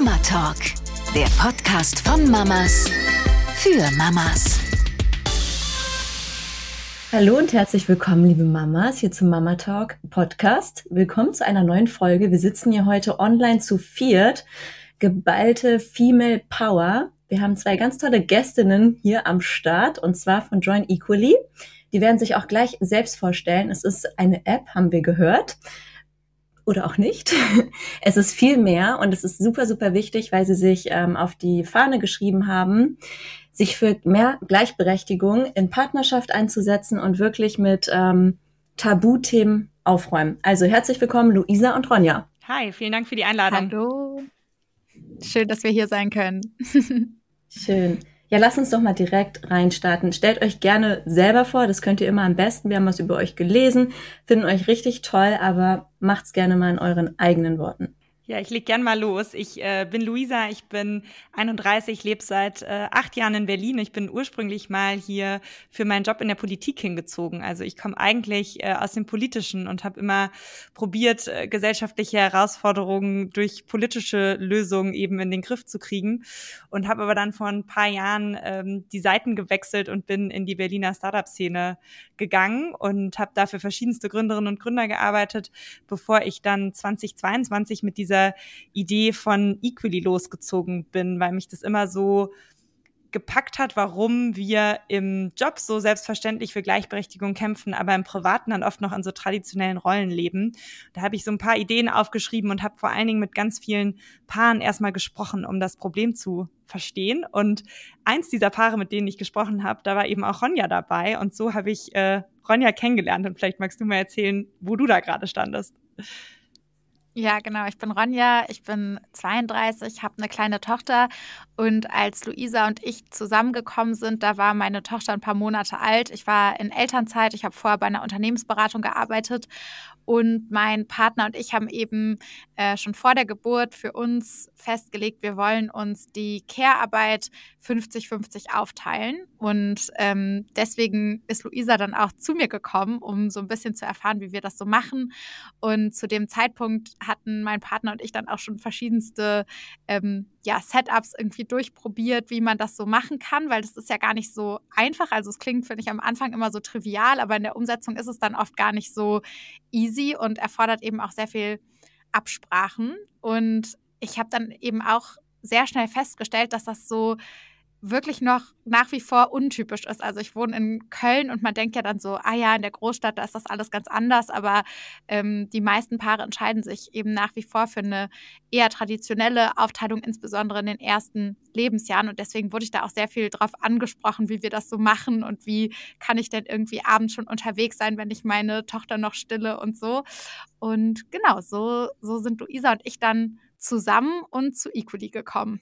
Mama Talk, der Podcast von Mamas für Mamas. Hallo und herzlich willkommen, liebe Mamas, hier zum Mama Talk Podcast. Willkommen zu einer neuen Folge. Wir sitzen hier heute online zu viert. Geballte Female Power. Wir haben zwei ganz tolle Gästinnen hier am Start und zwar von Join Equally. Die werden sich auch gleich selbst vorstellen. Es ist eine App, haben wir gehört oder auch nicht. Es ist viel mehr und es ist super, super wichtig, weil sie sich ähm, auf die Fahne geschrieben haben, sich für mehr Gleichberechtigung in Partnerschaft einzusetzen und wirklich mit ähm, Tabuthemen aufräumen. Also herzlich willkommen, Luisa und Ronja. Hi, vielen Dank für die Einladung. Hallo. Schön, dass wir hier sein können. Schön. Ja, lasst uns doch mal direkt reinstarten. Stellt euch gerne selber vor, das könnt ihr immer am besten. Wir haben was über euch gelesen, finden euch richtig toll, aber macht's gerne mal in euren eigenen Worten. Ja, ich leg gern mal los. Ich äh, bin Luisa, ich bin 31, lebe seit äh, acht Jahren in Berlin. Ich bin ursprünglich mal hier für meinen Job in der Politik hingezogen. Also ich komme eigentlich äh, aus dem Politischen und habe immer probiert, äh, gesellschaftliche Herausforderungen durch politische Lösungen eben in den Griff zu kriegen. Und habe aber dann vor ein paar Jahren ähm, die Seiten gewechselt und bin in die Berliner Startup-Szene gegangen und habe dafür verschiedenste Gründerinnen und Gründer gearbeitet, bevor ich dann 2022 mit dieser dieser Idee von Equally losgezogen bin, weil mich das immer so gepackt hat, warum wir im Job so selbstverständlich für Gleichberechtigung kämpfen, aber im Privaten dann oft noch in so traditionellen Rollen leben. Da habe ich so ein paar Ideen aufgeschrieben und habe vor allen Dingen mit ganz vielen Paaren erstmal gesprochen, um das Problem zu verstehen. Und eins dieser Paare, mit denen ich gesprochen habe, da war eben auch Ronja dabei. Und so habe ich äh, Ronja kennengelernt. Und vielleicht magst du mal erzählen, wo du da gerade standest. Ja, genau. Ich bin Ronja, ich bin 32, habe eine kleine Tochter und als Luisa und ich zusammengekommen sind, da war meine Tochter ein paar Monate alt. Ich war in Elternzeit, ich habe vorher bei einer Unternehmensberatung gearbeitet und mein Partner und ich haben eben äh, schon vor der Geburt für uns festgelegt, wir wollen uns die Care-Arbeit 50-50 aufteilen. Und ähm, deswegen ist Luisa dann auch zu mir gekommen, um so ein bisschen zu erfahren, wie wir das so machen. Und zu dem Zeitpunkt hatten mein Partner und ich dann auch schon verschiedenste ähm, ja, Setups irgendwie durchprobiert, wie man das so machen kann, weil das ist ja gar nicht so einfach. Also es klingt, finde ich, am Anfang immer so trivial, aber in der Umsetzung ist es dann oft gar nicht so easy und erfordert eben auch sehr viel Absprachen. Und ich habe dann eben auch sehr schnell festgestellt, dass das so wirklich noch nach wie vor untypisch ist. Also ich wohne in Köln und man denkt ja dann so, ah ja, in der Großstadt, da ist das alles ganz anders, aber ähm, die meisten Paare entscheiden sich eben nach wie vor für eine eher traditionelle Aufteilung, insbesondere in den ersten Lebensjahren. Und deswegen wurde ich da auch sehr viel drauf angesprochen, wie wir das so machen und wie kann ich denn irgendwie abends schon unterwegs sein, wenn ich meine Tochter noch stille und so. Und genau, so, so sind Luisa und ich dann zusammen und zu Equally gekommen.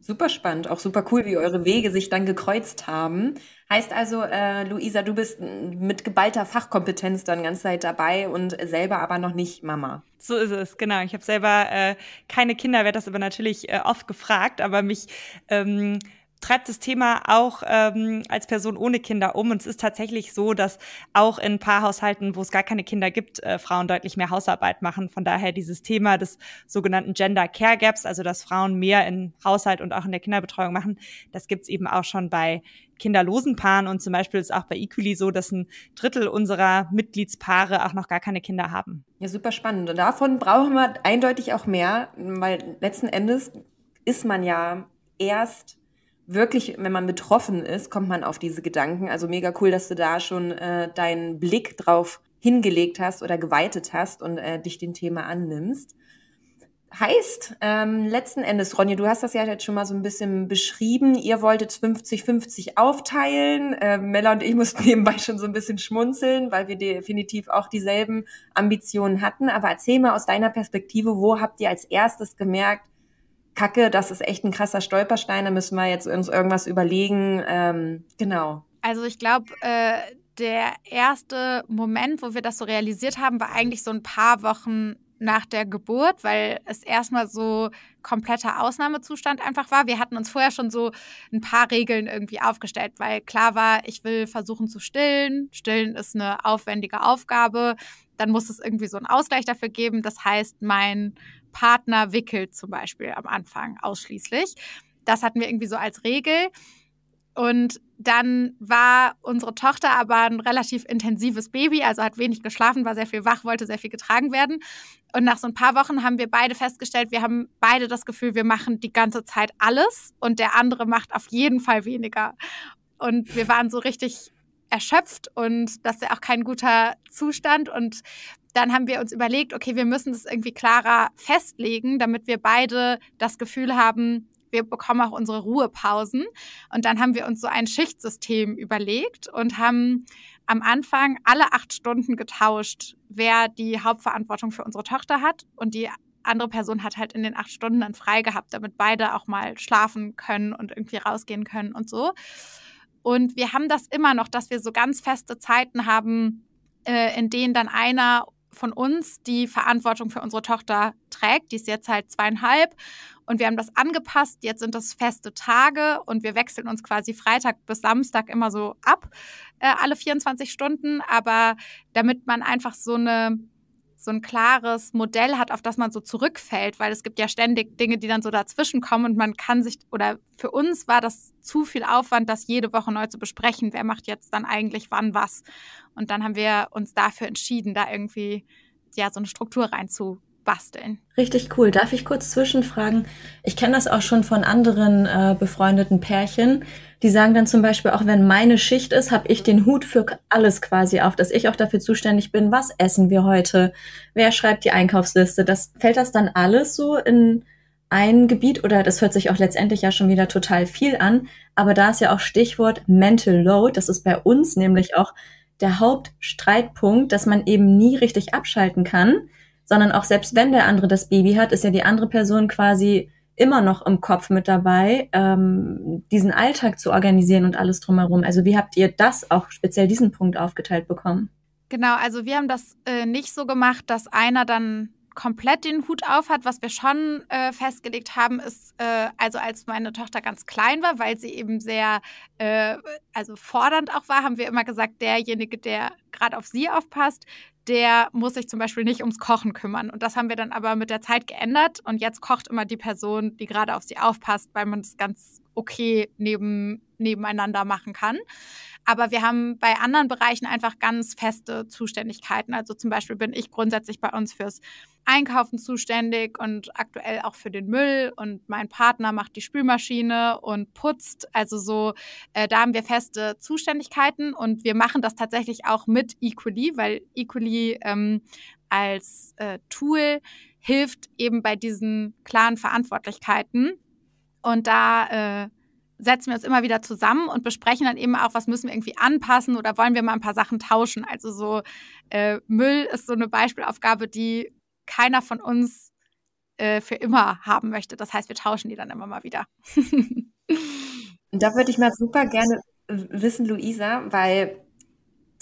Super spannend, auch super cool, wie eure Wege sich dann gekreuzt haben. Heißt also, äh, Luisa, du bist mit geballter Fachkompetenz dann ganz Zeit dabei und selber aber noch nicht Mama. So ist es, genau. Ich habe selber äh, keine Kinder, werde das aber natürlich äh, oft gefragt, aber mich ähm, treibt das Thema auch ähm, als Person ohne Kinder um. Und es ist tatsächlich so, dass auch in Paarhaushalten, wo es gar keine Kinder gibt, äh, Frauen deutlich mehr Hausarbeit machen. Von daher dieses Thema des sogenannten Gender Care Gaps, also dass Frauen mehr in Haushalt und auch in der Kinderbetreuung machen, das gibt's eben auch schon bei kinderlosen Paaren. Und zum Beispiel ist auch bei Equally so, dass ein Drittel unserer Mitgliedspaare auch noch gar keine Kinder haben. Ja, super spannend. Und davon brauchen wir eindeutig auch mehr, weil letzten Endes ist man ja erst wirklich, wenn man betroffen ist, kommt man auf diese Gedanken. Also mega cool, dass du da schon äh, deinen Blick drauf hingelegt hast oder geweitet hast und äh, dich dem Thema annimmst. Heißt, ähm, letzten Endes, Ronja, du hast das ja jetzt schon mal so ein bisschen beschrieben. Ihr wolltet 50-50 aufteilen. Äh, Mella und ich mussten nebenbei schon so ein bisschen schmunzeln, weil wir definitiv auch dieselben Ambitionen hatten. Aber erzähl mal aus deiner Perspektive, wo habt ihr als erstes gemerkt, Kacke, das ist echt ein krasser Stolperstein, da müssen wir jetzt uns irgendwas überlegen. Ähm, genau. Also ich glaube, äh, der erste Moment, wo wir das so realisiert haben, war eigentlich so ein paar Wochen nach der Geburt, weil es erstmal so kompletter Ausnahmezustand einfach war. Wir hatten uns vorher schon so ein paar Regeln irgendwie aufgestellt, weil klar war, ich will versuchen zu stillen. Stillen ist eine aufwendige Aufgabe dann muss es irgendwie so einen Ausgleich dafür geben. Das heißt, mein Partner wickelt zum Beispiel am Anfang ausschließlich. Das hatten wir irgendwie so als Regel. Und dann war unsere Tochter aber ein relativ intensives Baby, also hat wenig geschlafen, war sehr viel wach, wollte sehr viel getragen werden. Und nach so ein paar Wochen haben wir beide festgestellt, wir haben beide das Gefühl, wir machen die ganze Zeit alles und der andere macht auf jeden Fall weniger. Und wir waren so richtig erschöpft und das ist ja auch kein guter Zustand. Und dann haben wir uns überlegt, okay, wir müssen das irgendwie klarer festlegen, damit wir beide das Gefühl haben, wir bekommen auch unsere Ruhepausen. Und dann haben wir uns so ein Schichtsystem überlegt und haben am Anfang alle acht Stunden getauscht, wer die Hauptverantwortung für unsere Tochter hat. Und die andere Person hat halt in den acht Stunden dann frei gehabt, damit beide auch mal schlafen können und irgendwie rausgehen können und so. Und wir haben das immer noch, dass wir so ganz feste Zeiten haben, äh, in denen dann einer von uns die Verantwortung für unsere Tochter trägt. Die ist jetzt halt zweieinhalb und wir haben das angepasst. Jetzt sind das feste Tage und wir wechseln uns quasi Freitag bis Samstag immer so ab, äh, alle 24 Stunden. Aber damit man einfach so eine so ein klares Modell hat, auf das man so zurückfällt, weil es gibt ja ständig Dinge, die dann so dazwischen kommen und man kann sich, oder für uns war das zu viel Aufwand, das jede Woche neu zu besprechen, wer macht jetzt dann eigentlich wann was. Und dann haben wir uns dafür entschieden, da irgendwie ja so eine Struktur reinzubringen basteln. Richtig cool. Darf ich kurz zwischenfragen? Ich kenne das auch schon von anderen äh, befreundeten Pärchen. Die sagen dann zum Beispiel, auch wenn meine Schicht ist, habe ich den Hut für alles quasi auf, dass ich auch dafür zuständig bin, was essen wir heute, wer schreibt die Einkaufsliste. Das fällt das dann alles so in ein Gebiet oder das hört sich auch letztendlich ja schon wieder total viel an, aber da ist ja auch Stichwort Mental Load, das ist bei uns nämlich auch der Hauptstreitpunkt, dass man eben nie richtig abschalten kann, sondern auch selbst wenn der andere das Baby hat, ist ja die andere Person quasi immer noch im Kopf mit dabei, ähm, diesen Alltag zu organisieren und alles drumherum. Also wie habt ihr das auch speziell diesen Punkt aufgeteilt bekommen? Genau, also wir haben das äh, nicht so gemacht, dass einer dann komplett den Hut auf hat. Was wir schon äh, festgelegt haben, ist, äh, also als meine Tochter ganz klein war, weil sie eben sehr äh, also fordernd auch war, haben wir immer gesagt, derjenige, der gerade auf sie aufpasst, der muss sich zum Beispiel nicht ums Kochen kümmern. Und das haben wir dann aber mit der Zeit geändert. Und jetzt kocht immer die Person, die gerade auf sie aufpasst, weil man es ganz okay neben, nebeneinander machen kann. Aber wir haben bei anderen Bereichen einfach ganz feste Zuständigkeiten. Also zum Beispiel bin ich grundsätzlich bei uns fürs Einkaufen zuständig und aktuell auch für den Müll und mein Partner macht die Spülmaschine und putzt. Also so, äh, da haben wir feste Zuständigkeiten und wir machen das tatsächlich auch mit Equally, weil Equally ähm, als äh, Tool hilft eben bei diesen klaren Verantwortlichkeiten. Und da äh, setzen wir uns immer wieder zusammen und besprechen dann eben auch, was müssen wir irgendwie anpassen oder wollen wir mal ein paar Sachen tauschen. Also so äh, Müll ist so eine Beispielaufgabe, die keiner von uns äh, für immer haben möchte. Das heißt, wir tauschen die dann immer mal wieder. da würde ich mal super gerne wissen, Luisa, weil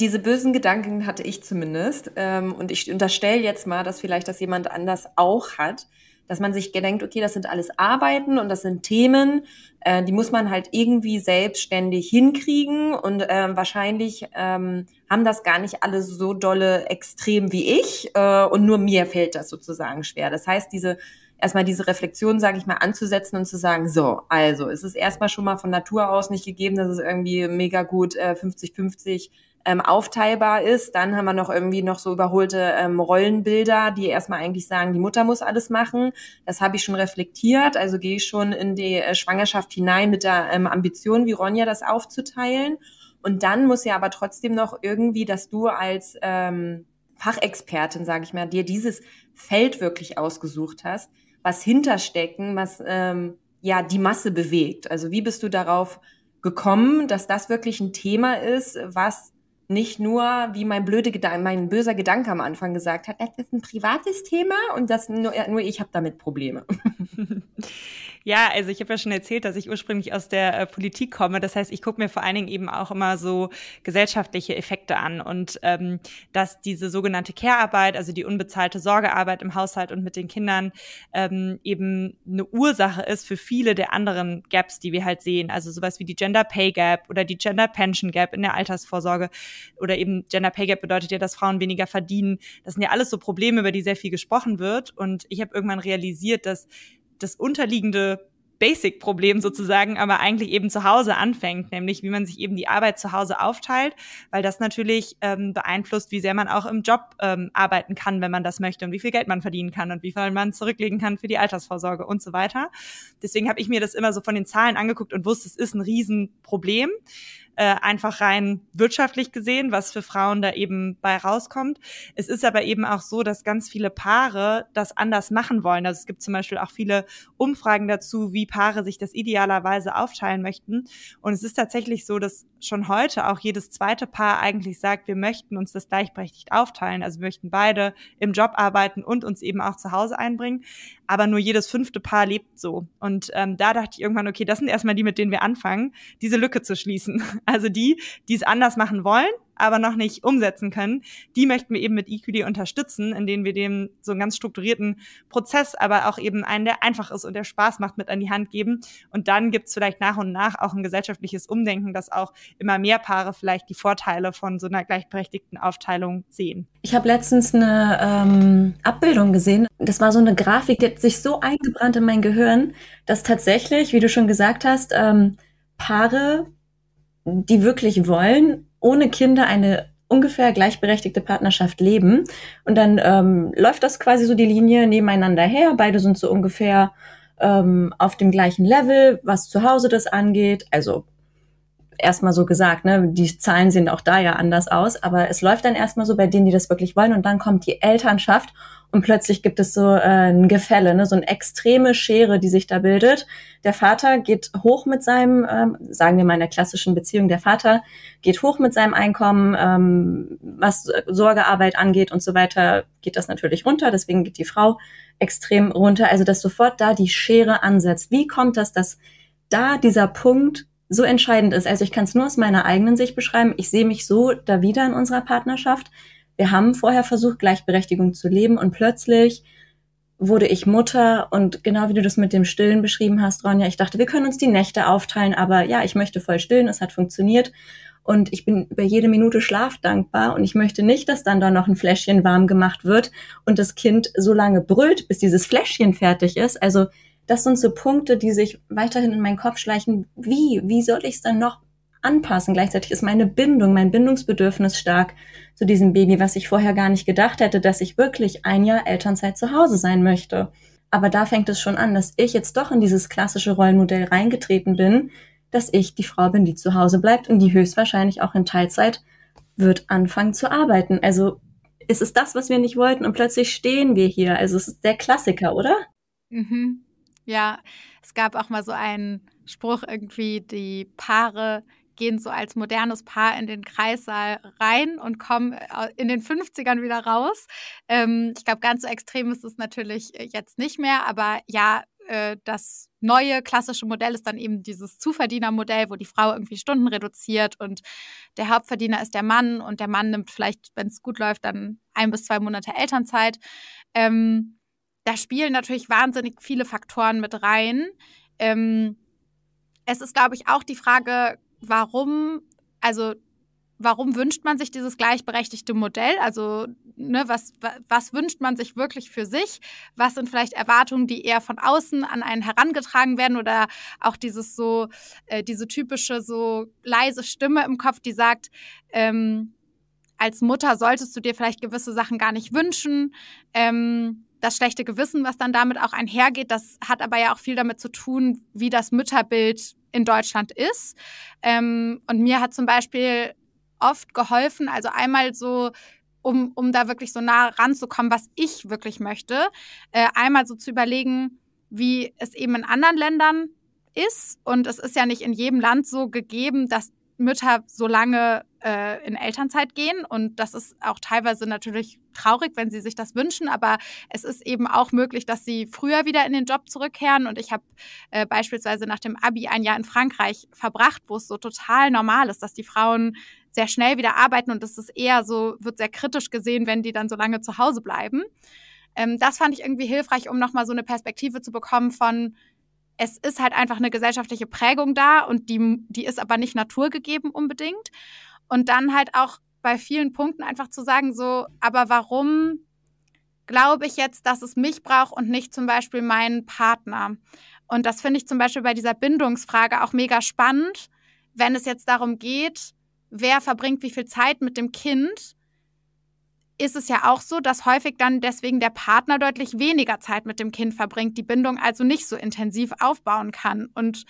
diese bösen Gedanken hatte ich zumindest. Ähm, und ich unterstelle jetzt mal, dass vielleicht das jemand anders auch hat dass man sich gedenkt, okay, das sind alles Arbeiten und das sind Themen, äh, die muss man halt irgendwie selbstständig hinkriegen und äh, wahrscheinlich ähm, haben das gar nicht alle so dolle extrem wie ich äh, und nur mir fällt das sozusagen schwer. Das heißt, diese erstmal diese Reflexion, sage ich mal, anzusetzen und zu sagen, so, also es ist erstmal schon mal von Natur aus nicht gegeben, dass es irgendwie mega gut äh, 50-50 ähm, aufteilbar ist. Dann haben wir noch irgendwie noch so überholte ähm, Rollenbilder, die erstmal eigentlich sagen, die Mutter muss alles machen. Das habe ich schon reflektiert, also gehe ich schon in die äh, Schwangerschaft hinein mit der ähm, Ambition, wie Ronja das aufzuteilen. Und dann muss ja aber trotzdem noch irgendwie, dass du als ähm, Fachexpertin, sage ich mal, dir dieses Feld wirklich ausgesucht hast, was hinterstecken, was ähm, ja die Masse bewegt. Also wie bist du darauf gekommen, dass das wirklich ein Thema ist, was nicht nur, wie mein blöde Gedanke, mein böser Gedanke am Anfang gesagt hat, das ist ein privates Thema und das nur, nur ich habe damit Probleme. Ja, also ich habe ja schon erzählt, dass ich ursprünglich aus der äh, Politik komme. Das heißt, ich gucke mir vor allen Dingen eben auch immer so gesellschaftliche Effekte an und ähm, dass diese sogenannte Care-Arbeit, also die unbezahlte Sorgearbeit im Haushalt und mit den Kindern ähm, eben eine Ursache ist für viele der anderen Gaps, die wir halt sehen. Also sowas wie die Gender Pay Gap oder die Gender Pension Gap in der Altersvorsorge oder eben Gender Pay Gap bedeutet ja, dass Frauen weniger verdienen. Das sind ja alles so Probleme, über die sehr viel gesprochen wird. Und ich habe irgendwann realisiert, dass das unterliegende Basic-Problem sozusagen, aber eigentlich eben zu Hause anfängt, nämlich wie man sich eben die Arbeit zu Hause aufteilt, weil das natürlich ähm, beeinflusst, wie sehr man auch im Job ähm, arbeiten kann, wenn man das möchte und wie viel Geld man verdienen kann und wie viel man zurücklegen kann für die Altersvorsorge und so weiter. Deswegen habe ich mir das immer so von den Zahlen angeguckt und wusste, es ist ein Riesenproblem äh, einfach rein wirtschaftlich gesehen, was für Frauen da eben bei rauskommt. Es ist aber eben auch so, dass ganz viele Paare das anders machen wollen. Also es gibt zum Beispiel auch viele Umfragen dazu, wie Paare sich das idealerweise aufteilen möchten. Und es ist tatsächlich so, dass schon heute auch jedes zweite Paar eigentlich sagt, wir möchten uns das gleichberechtigt aufteilen. Also wir möchten beide im Job arbeiten und uns eben auch zu Hause einbringen aber nur jedes fünfte Paar lebt so. Und ähm, da dachte ich irgendwann, okay, das sind erstmal die, mit denen wir anfangen, diese Lücke zu schließen. Also die, die es anders machen wollen, aber noch nicht umsetzen können, die möchten wir eben mit EQD unterstützen, indem wir dem so einen ganz strukturierten Prozess, aber auch eben einen, der einfach ist und der Spaß macht, mit an die Hand geben. Und dann gibt's vielleicht nach und nach auch ein gesellschaftliches Umdenken, dass auch immer mehr Paare vielleicht die Vorteile von so einer gleichberechtigten Aufteilung sehen. Ich habe letztens eine ähm, Abbildung gesehen. Das war so eine Grafik, die hat sich so eingebrannt in mein Gehirn, dass tatsächlich, wie du schon gesagt hast, ähm, Paare, die wirklich wollen, ohne Kinder eine ungefähr gleichberechtigte Partnerschaft leben. Und dann ähm, läuft das quasi so die Linie nebeneinander her. Beide sind so ungefähr ähm, auf dem gleichen Level, was zu Hause das angeht. Also erstmal so gesagt, ne, die Zahlen sehen auch da ja anders aus, aber es läuft dann erstmal so bei denen, die das wirklich wollen. Und dann kommt die Elternschaft und plötzlich gibt es so äh, ein Gefälle, ne? so eine extreme Schere, die sich da bildet. Der Vater geht hoch mit seinem, ähm, sagen wir mal in der klassischen Beziehung, der Vater geht hoch mit seinem Einkommen, ähm, was äh, Sorgearbeit angeht und so weiter, geht das natürlich runter, deswegen geht die Frau extrem runter. Also dass sofort da die Schere ansetzt. Wie kommt das, dass da dieser Punkt so entscheidend ist. Also ich kann es nur aus meiner eigenen Sicht beschreiben. Ich sehe mich so da wieder in unserer Partnerschaft. Wir haben vorher versucht, Gleichberechtigung zu leben und plötzlich wurde ich Mutter und genau wie du das mit dem Stillen beschrieben hast, Ronja, ich dachte, wir können uns die Nächte aufteilen, aber ja, ich möchte voll stillen, es hat funktioniert und ich bin über jede Minute Schlaf dankbar und ich möchte nicht, dass dann da noch ein Fläschchen warm gemacht wird und das Kind so lange brüllt, bis dieses Fläschchen fertig ist. Also das sind so Punkte, die sich weiterhin in meinen Kopf schleichen. Wie, wie soll ich es dann noch anpassen. Gleichzeitig ist meine Bindung, mein Bindungsbedürfnis stark zu diesem Baby, was ich vorher gar nicht gedacht hätte, dass ich wirklich ein Jahr Elternzeit zu Hause sein möchte. Aber da fängt es schon an, dass ich jetzt doch in dieses klassische Rollenmodell reingetreten bin, dass ich die Frau bin, die zu Hause bleibt und die höchstwahrscheinlich auch in Teilzeit wird anfangen zu arbeiten. Also ist es das, was wir nicht wollten und plötzlich stehen wir hier. Also es ist der Klassiker, oder? Mhm. Ja, es gab auch mal so einen Spruch irgendwie, die Paare, gehen so als modernes Paar in den Kreissaal rein und kommen äh, in den 50ern wieder raus. Ähm, ich glaube, ganz so extrem ist es natürlich äh, jetzt nicht mehr, aber ja, äh, das neue klassische Modell ist dann eben dieses Zuverdienermodell, wo die Frau irgendwie Stunden reduziert und der Hauptverdiener ist der Mann und der Mann nimmt vielleicht, wenn es gut läuft, dann ein bis zwei Monate Elternzeit. Ähm, da spielen natürlich wahnsinnig viele Faktoren mit rein. Ähm, es ist, glaube ich, auch die Frage, warum, also warum wünscht man sich dieses gleichberechtigte Modell? Also, ne, was, was wünscht man sich wirklich für sich? Was sind vielleicht Erwartungen, die eher von außen an einen herangetragen werden? Oder auch dieses so, äh, diese typische, so leise Stimme im Kopf, die sagt, ähm, als Mutter solltest du dir vielleicht gewisse Sachen gar nicht wünschen. Ähm, das schlechte Gewissen, was dann damit auch einhergeht, das hat aber ja auch viel damit zu tun, wie das Mütterbild in Deutschland ist. Ähm, und mir hat zum Beispiel oft geholfen, also einmal so um, um da wirklich so nah ranzukommen, was ich wirklich möchte. Äh, einmal so zu überlegen, wie es eben in anderen Ländern ist. Und es ist ja nicht in jedem Land so gegeben, dass Mütter so lange äh, in Elternzeit gehen. Und das ist auch teilweise natürlich traurig, wenn sie sich das wünschen. Aber es ist eben auch möglich, dass sie früher wieder in den Job zurückkehren. Und ich habe äh, beispielsweise nach dem ABI ein Jahr in Frankreich verbracht, wo es so total normal ist, dass die Frauen sehr schnell wieder arbeiten. Und das ist eher so, wird sehr kritisch gesehen, wenn die dann so lange zu Hause bleiben. Ähm, das fand ich irgendwie hilfreich, um nochmal so eine Perspektive zu bekommen von, es ist halt einfach eine gesellschaftliche Prägung da und die, die ist aber nicht naturgegeben unbedingt. Und dann halt auch bei vielen Punkten einfach zu sagen, so, aber warum glaube ich jetzt, dass es mich braucht und nicht zum Beispiel meinen Partner? Und das finde ich zum Beispiel bei dieser Bindungsfrage auch mega spannend, wenn es jetzt darum geht, wer verbringt wie viel Zeit mit dem Kind, ist es ja auch so, dass häufig dann deswegen der Partner deutlich weniger Zeit mit dem Kind verbringt, die Bindung also nicht so intensiv aufbauen kann. Und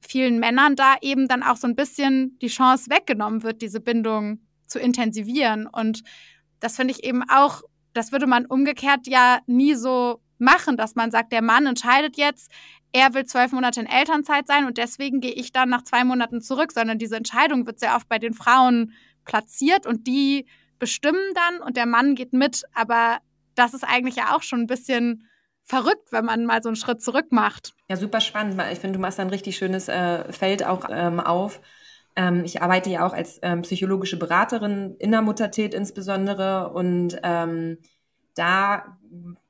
vielen Männern da eben dann auch so ein bisschen die Chance weggenommen wird, diese Bindung zu intensivieren. Und das finde ich eben auch, das würde man umgekehrt ja nie so machen, dass man sagt, der Mann entscheidet jetzt, er will zwölf Monate in Elternzeit sein und deswegen gehe ich dann nach zwei Monaten zurück, sondern diese Entscheidung wird sehr oft bei den Frauen platziert und die bestimmen dann und der Mann geht mit. Aber das ist eigentlich ja auch schon ein bisschen verrückt, wenn man mal so einen Schritt zurück macht. Ja, super spannend. Ich finde, du machst ein richtig schönes äh, Feld auch ähm, auf. Ähm, ich arbeite ja auch als ähm, psychologische Beraterin in der Muttertät insbesondere und ähm, da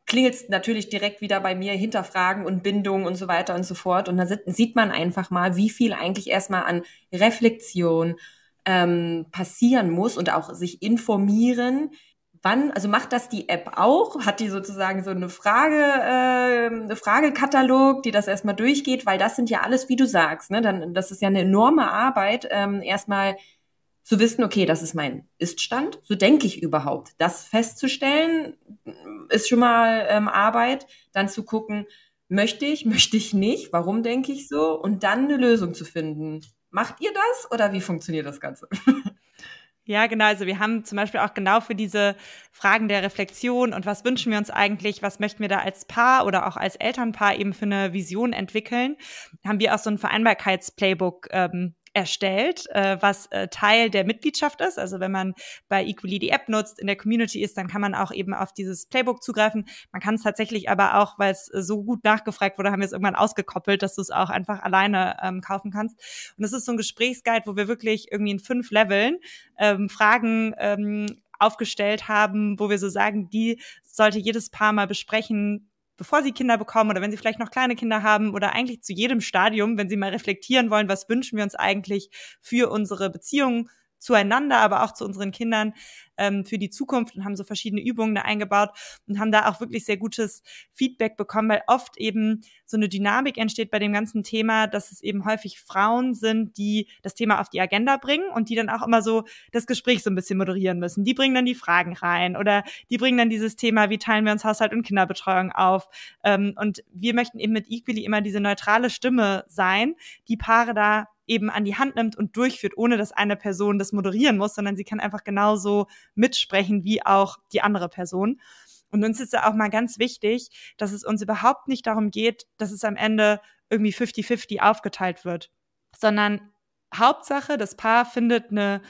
klingelt es natürlich direkt wieder bei mir Hinterfragen und Bindungen und so weiter und so fort. Und da sieht man einfach mal, wie viel eigentlich erstmal an Reflexion ähm, passieren muss und auch sich informieren, wann, also macht das die App auch? Hat die sozusagen so eine Frage, äh, eine Fragekatalog, die das erstmal durchgeht? Weil das sind ja alles, wie du sagst, ne? Dann, das ist ja eine enorme Arbeit, ähm, erstmal zu wissen, okay, das ist mein Iststand, so denke ich überhaupt. Das festzustellen, mm, ist schon mal ähm, Arbeit. Dann zu gucken, möchte ich, möchte ich nicht, warum denke ich so? Und dann eine Lösung zu finden. Macht ihr das oder wie funktioniert das Ganze? Ja, genau. Also wir haben zum Beispiel auch genau für diese Fragen der Reflexion und was wünschen wir uns eigentlich, was möchten wir da als Paar oder auch als Elternpaar eben für eine Vision entwickeln, haben wir auch so ein Vereinbarkeitsplaybook ähm, erstellt, äh, was äh, Teil der Mitgliedschaft ist. Also wenn man bei Equally die App nutzt, in der Community ist, dann kann man auch eben auf dieses Playbook zugreifen. Man kann es tatsächlich aber auch, weil es äh, so gut nachgefragt wurde, haben wir es irgendwann ausgekoppelt, dass du es auch einfach alleine ähm, kaufen kannst. Und das ist so ein Gesprächsguide, wo wir wirklich irgendwie in fünf Leveln ähm, Fragen ähm, aufgestellt haben, wo wir so sagen, die sollte jedes Paar mal besprechen, bevor sie Kinder bekommen oder wenn sie vielleicht noch kleine Kinder haben oder eigentlich zu jedem Stadium, wenn sie mal reflektieren wollen, was wünschen wir uns eigentlich für unsere Beziehungen, zueinander, aber auch zu unseren Kindern ähm, für die Zukunft und haben so verschiedene Übungen da eingebaut und haben da auch wirklich sehr gutes Feedback bekommen, weil oft eben so eine Dynamik entsteht bei dem ganzen Thema, dass es eben häufig Frauen sind, die das Thema auf die Agenda bringen und die dann auch immer so das Gespräch so ein bisschen moderieren müssen. Die bringen dann die Fragen rein oder die bringen dann dieses Thema, wie teilen wir uns Haushalt und Kinderbetreuung auf. Ähm, und wir möchten eben mit Equally immer diese neutrale Stimme sein, die Paare da eben an die Hand nimmt und durchführt, ohne dass eine Person das moderieren muss, sondern sie kann einfach genauso mitsprechen wie auch die andere Person. Und uns ist ja auch mal ganz wichtig, dass es uns überhaupt nicht darum geht, dass es am Ende irgendwie 50-50 aufgeteilt wird, sondern Hauptsache, das Paar findet eine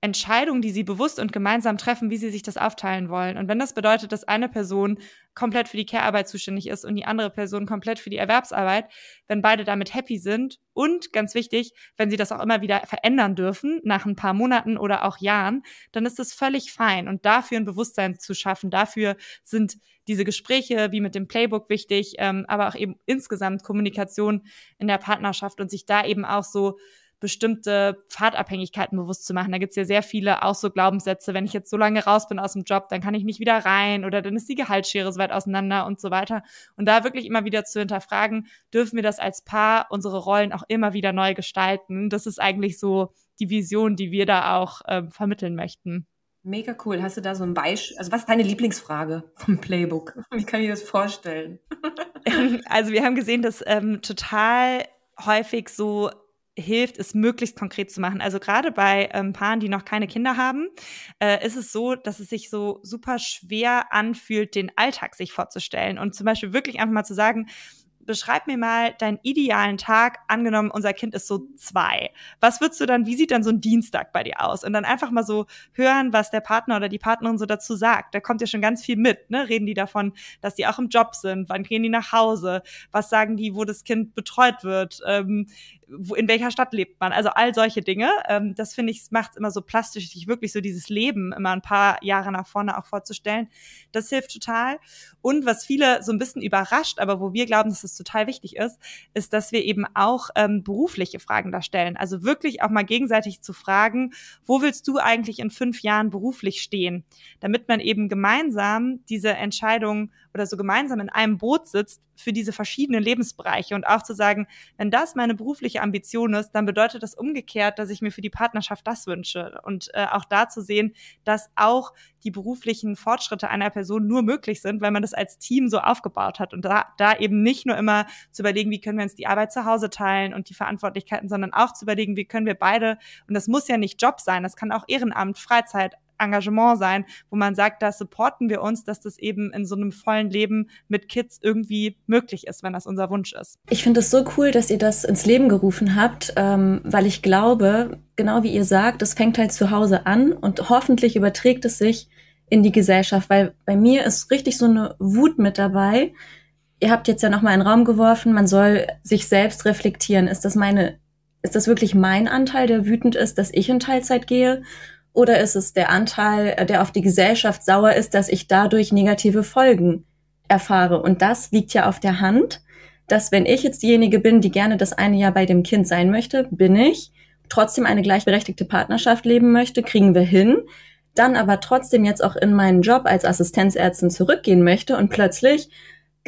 Entscheidung, die sie bewusst und gemeinsam treffen, wie sie sich das aufteilen wollen. Und wenn das bedeutet, dass eine Person komplett für die Care-Arbeit zuständig ist und die andere Person komplett für die Erwerbsarbeit, wenn beide damit happy sind und ganz wichtig, wenn sie das auch immer wieder verändern dürfen, nach ein paar Monaten oder auch Jahren, dann ist das völlig fein. Und dafür ein Bewusstsein zu schaffen, dafür sind diese Gespräche wie mit dem Playbook wichtig, ähm, aber auch eben insgesamt Kommunikation in der Partnerschaft und sich da eben auch so bestimmte Pfadabhängigkeiten bewusst zu machen. Da gibt es ja sehr viele auch so Glaubenssätze, wenn ich jetzt so lange raus bin aus dem Job, dann kann ich nicht wieder rein oder dann ist die Gehaltsschere so weit auseinander und so weiter. Und da wirklich immer wieder zu hinterfragen, dürfen wir das als Paar unsere Rollen auch immer wieder neu gestalten. Das ist eigentlich so die Vision, die wir da auch äh, vermitteln möchten. Mega cool. Hast du da so ein Beispiel? Also, was ist deine Lieblingsfrage vom Playbook? Wie kann ich das vorstellen? also, wir haben gesehen, dass ähm, total häufig so hilft, es möglichst konkret zu machen. Also gerade bei ähm, Paaren, die noch keine Kinder haben, äh, ist es so, dass es sich so super schwer anfühlt, den Alltag sich vorzustellen und zum Beispiel wirklich einfach mal zu sagen, beschreib mir mal deinen idealen Tag, angenommen, unser Kind ist so zwei. Was würdest du dann, wie sieht dann so ein Dienstag bei dir aus? Und dann einfach mal so hören, was der Partner oder die Partnerin so dazu sagt. Da kommt ja schon ganz viel mit, ne? Reden die davon, dass die auch im Job sind, wann gehen die nach Hause, was sagen die, wo das Kind betreut wird, ähm, wo, in welcher Stadt lebt man? Also all solche Dinge. Ähm, das finde ich, macht es immer so plastisch, sich wirklich so dieses Leben immer ein paar Jahre nach vorne auch vorzustellen. Das hilft total. Und was viele so ein bisschen überrascht, aber wo wir glauben, dass es das total wichtig ist, ist, dass wir eben auch ähm, berufliche Fragen da stellen. Also wirklich auch mal gegenseitig zu fragen, wo willst du eigentlich in fünf Jahren beruflich stehen? Damit man eben gemeinsam diese Entscheidung oder so gemeinsam in einem Boot sitzt für diese verschiedenen Lebensbereiche und auch zu sagen, wenn das meine berufliche Ambition ist, dann bedeutet das umgekehrt, dass ich mir für die Partnerschaft das wünsche und äh, auch da zu sehen, dass auch die beruflichen Fortschritte einer Person nur möglich sind, weil man das als Team so aufgebaut hat und da, da eben nicht nur immer zu überlegen, wie können wir uns die Arbeit zu Hause teilen und die Verantwortlichkeiten, sondern auch zu überlegen, wie können wir beide, und das muss ja nicht Job sein, das kann auch Ehrenamt, Freizeit, Engagement sein, wo man sagt, da supporten wir uns, dass das eben in so einem vollen Leben mit Kids irgendwie möglich ist, wenn das unser Wunsch ist. Ich finde es so cool, dass ihr das ins Leben gerufen habt, ähm, weil ich glaube, genau wie ihr sagt, es fängt halt zu Hause an und hoffentlich überträgt es sich in die Gesellschaft, weil bei mir ist richtig so eine Wut mit dabei. Ihr habt jetzt ja nochmal einen Raum geworfen, man soll sich selbst reflektieren. Ist das meine, ist das wirklich mein Anteil, der wütend ist, dass ich in Teilzeit gehe? Oder ist es der Anteil, äh, der auf die Gesellschaft sauer ist, dass ich dadurch negative Folgen erfahre? Und das liegt ja auf der Hand, dass wenn ich jetzt diejenige bin, die gerne das eine Jahr bei dem Kind sein möchte, bin ich, trotzdem eine gleichberechtigte Partnerschaft leben möchte, kriegen wir hin, dann aber trotzdem jetzt auch in meinen Job als Assistenzärztin zurückgehen möchte und plötzlich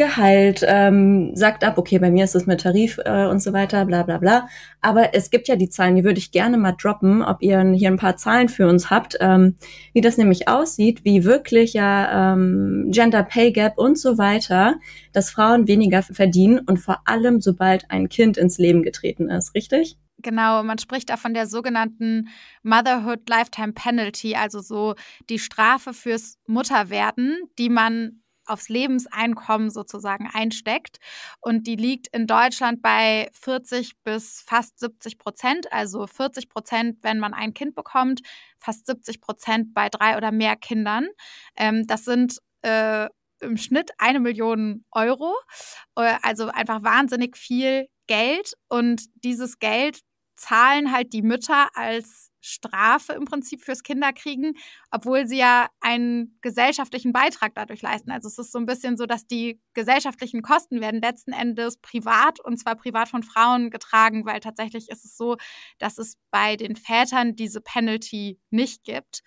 Gehalt, ähm, sagt ab, okay, bei mir ist es mit Tarif äh, und so weiter, bla bla bla. Aber es gibt ja die Zahlen, die würde ich gerne mal droppen, ob ihr hier ein paar Zahlen für uns habt, ähm, wie das nämlich aussieht, wie wirklich ja ähm, Gender Pay Gap und so weiter, dass Frauen weniger verdienen und vor allem sobald ein Kind ins Leben getreten ist, richtig? Genau, man spricht auch von der sogenannten Motherhood Lifetime Penalty, also so die Strafe fürs Mutterwerden, die man aufs Lebenseinkommen sozusagen einsteckt. Und die liegt in Deutschland bei 40 bis fast 70 Prozent. Also 40 Prozent, wenn man ein Kind bekommt, fast 70 Prozent bei drei oder mehr Kindern. Ähm, das sind äh, im Schnitt eine Million Euro. Äh, also einfach wahnsinnig viel Geld. Und dieses Geld zahlen halt die Mütter als Strafe im Prinzip fürs Kinderkriegen, obwohl sie ja einen gesellschaftlichen Beitrag dadurch leisten. Also es ist so ein bisschen so, dass die gesellschaftlichen Kosten werden letzten Endes privat und zwar privat von Frauen getragen, weil tatsächlich ist es so, dass es bei den Vätern diese Penalty nicht gibt.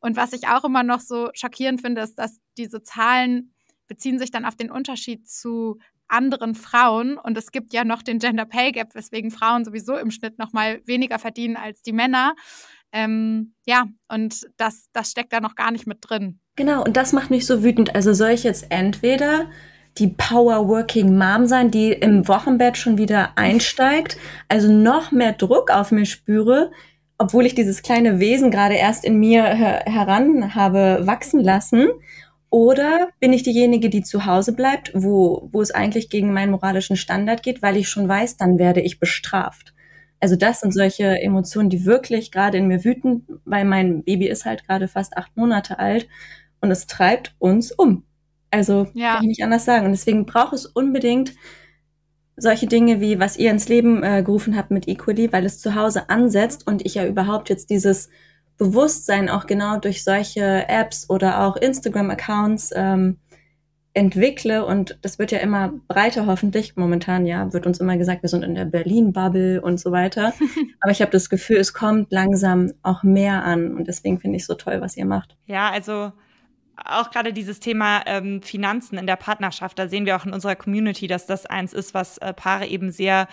Und was ich auch immer noch so schockierend finde, ist, dass diese Zahlen beziehen sich dann auf den Unterschied zu anderen Frauen. Und es gibt ja noch den Gender Pay Gap, weswegen Frauen sowieso im Schnitt noch mal weniger verdienen als die Männer. Ähm, ja, und das, das steckt da noch gar nicht mit drin. Genau, und das macht mich so wütend. Also soll ich jetzt entweder die Power Working Mom sein, die im Wochenbett schon wieder einsteigt, also noch mehr Druck auf mir spüre, obwohl ich dieses kleine Wesen gerade erst in mir her heran habe wachsen lassen oder bin ich diejenige, die zu Hause bleibt, wo, wo es eigentlich gegen meinen moralischen Standard geht, weil ich schon weiß, dann werde ich bestraft. Also das sind solche Emotionen, die wirklich gerade in mir wüten, weil mein Baby ist halt gerade fast acht Monate alt und es treibt uns um. Also ja. kann ich nicht anders sagen. Und deswegen braucht es unbedingt solche Dinge wie, was ihr ins Leben äh, gerufen habt mit Equally, weil es zu Hause ansetzt und ich ja überhaupt jetzt dieses Bewusstsein auch genau durch solche Apps oder auch Instagram-Accounts ähm, entwickle und das wird ja immer breiter hoffentlich. Momentan ja, wird uns immer gesagt, wir sind in der Berlin-Bubble und so weiter. Aber ich habe das Gefühl, es kommt langsam auch mehr an und deswegen finde ich so toll, was ihr macht. Ja, also auch gerade dieses Thema ähm, Finanzen in der Partnerschaft, da sehen wir auch in unserer Community, dass das eins ist, was äh, Paare eben sehr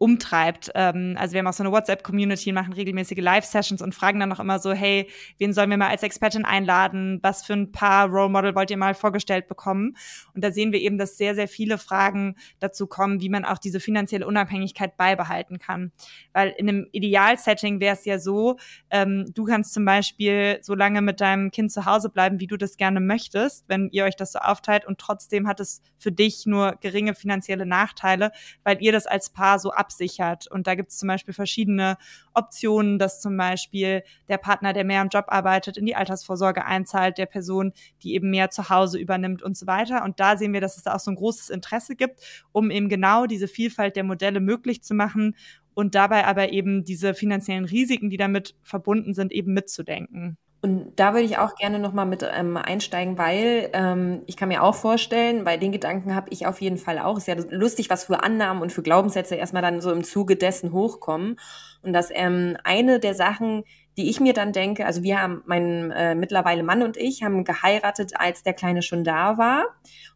umtreibt. Ähm, also wir haben auch so eine WhatsApp-Community, machen regelmäßige Live-Sessions und fragen dann auch immer so, hey, wen sollen wir mal als Expertin einladen? Was für ein paar Role Model wollt ihr mal vorgestellt bekommen? Und da sehen wir eben, dass sehr, sehr viele Fragen dazu kommen, wie man auch diese finanzielle Unabhängigkeit beibehalten kann. Weil in einem Idealsetting wäre es ja so, ähm, du kannst zum Beispiel so lange mit deinem Kind zu Hause bleiben, wie du das gerne möchtest, wenn ihr euch das so aufteilt und trotzdem hat es für dich nur geringe finanzielle Nachteile, weil ihr das als Paar so ab absichert. Und da gibt es zum Beispiel verschiedene Optionen, dass zum Beispiel der Partner, der mehr am Job arbeitet, in die Altersvorsorge einzahlt, der Person, die eben mehr zu Hause übernimmt und so weiter. Und da sehen wir, dass es da auch so ein großes Interesse gibt, um eben genau diese Vielfalt der Modelle möglich zu machen und dabei aber eben diese finanziellen Risiken, die damit verbunden sind, eben mitzudenken. Und da würde ich auch gerne nochmal mit ähm, einsteigen, weil ähm, ich kann mir auch vorstellen, weil den Gedanken habe ich auf jeden Fall auch. Ist ja lustig, was für Annahmen und für Glaubenssätze erstmal dann so im Zuge dessen hochkommen. Und dass ähm, eine der Sachen, die ich mir dann denke, also wir haben, mein äh, mittlerweile Mann und ich haben geheiratet, als der Kleine schon da war.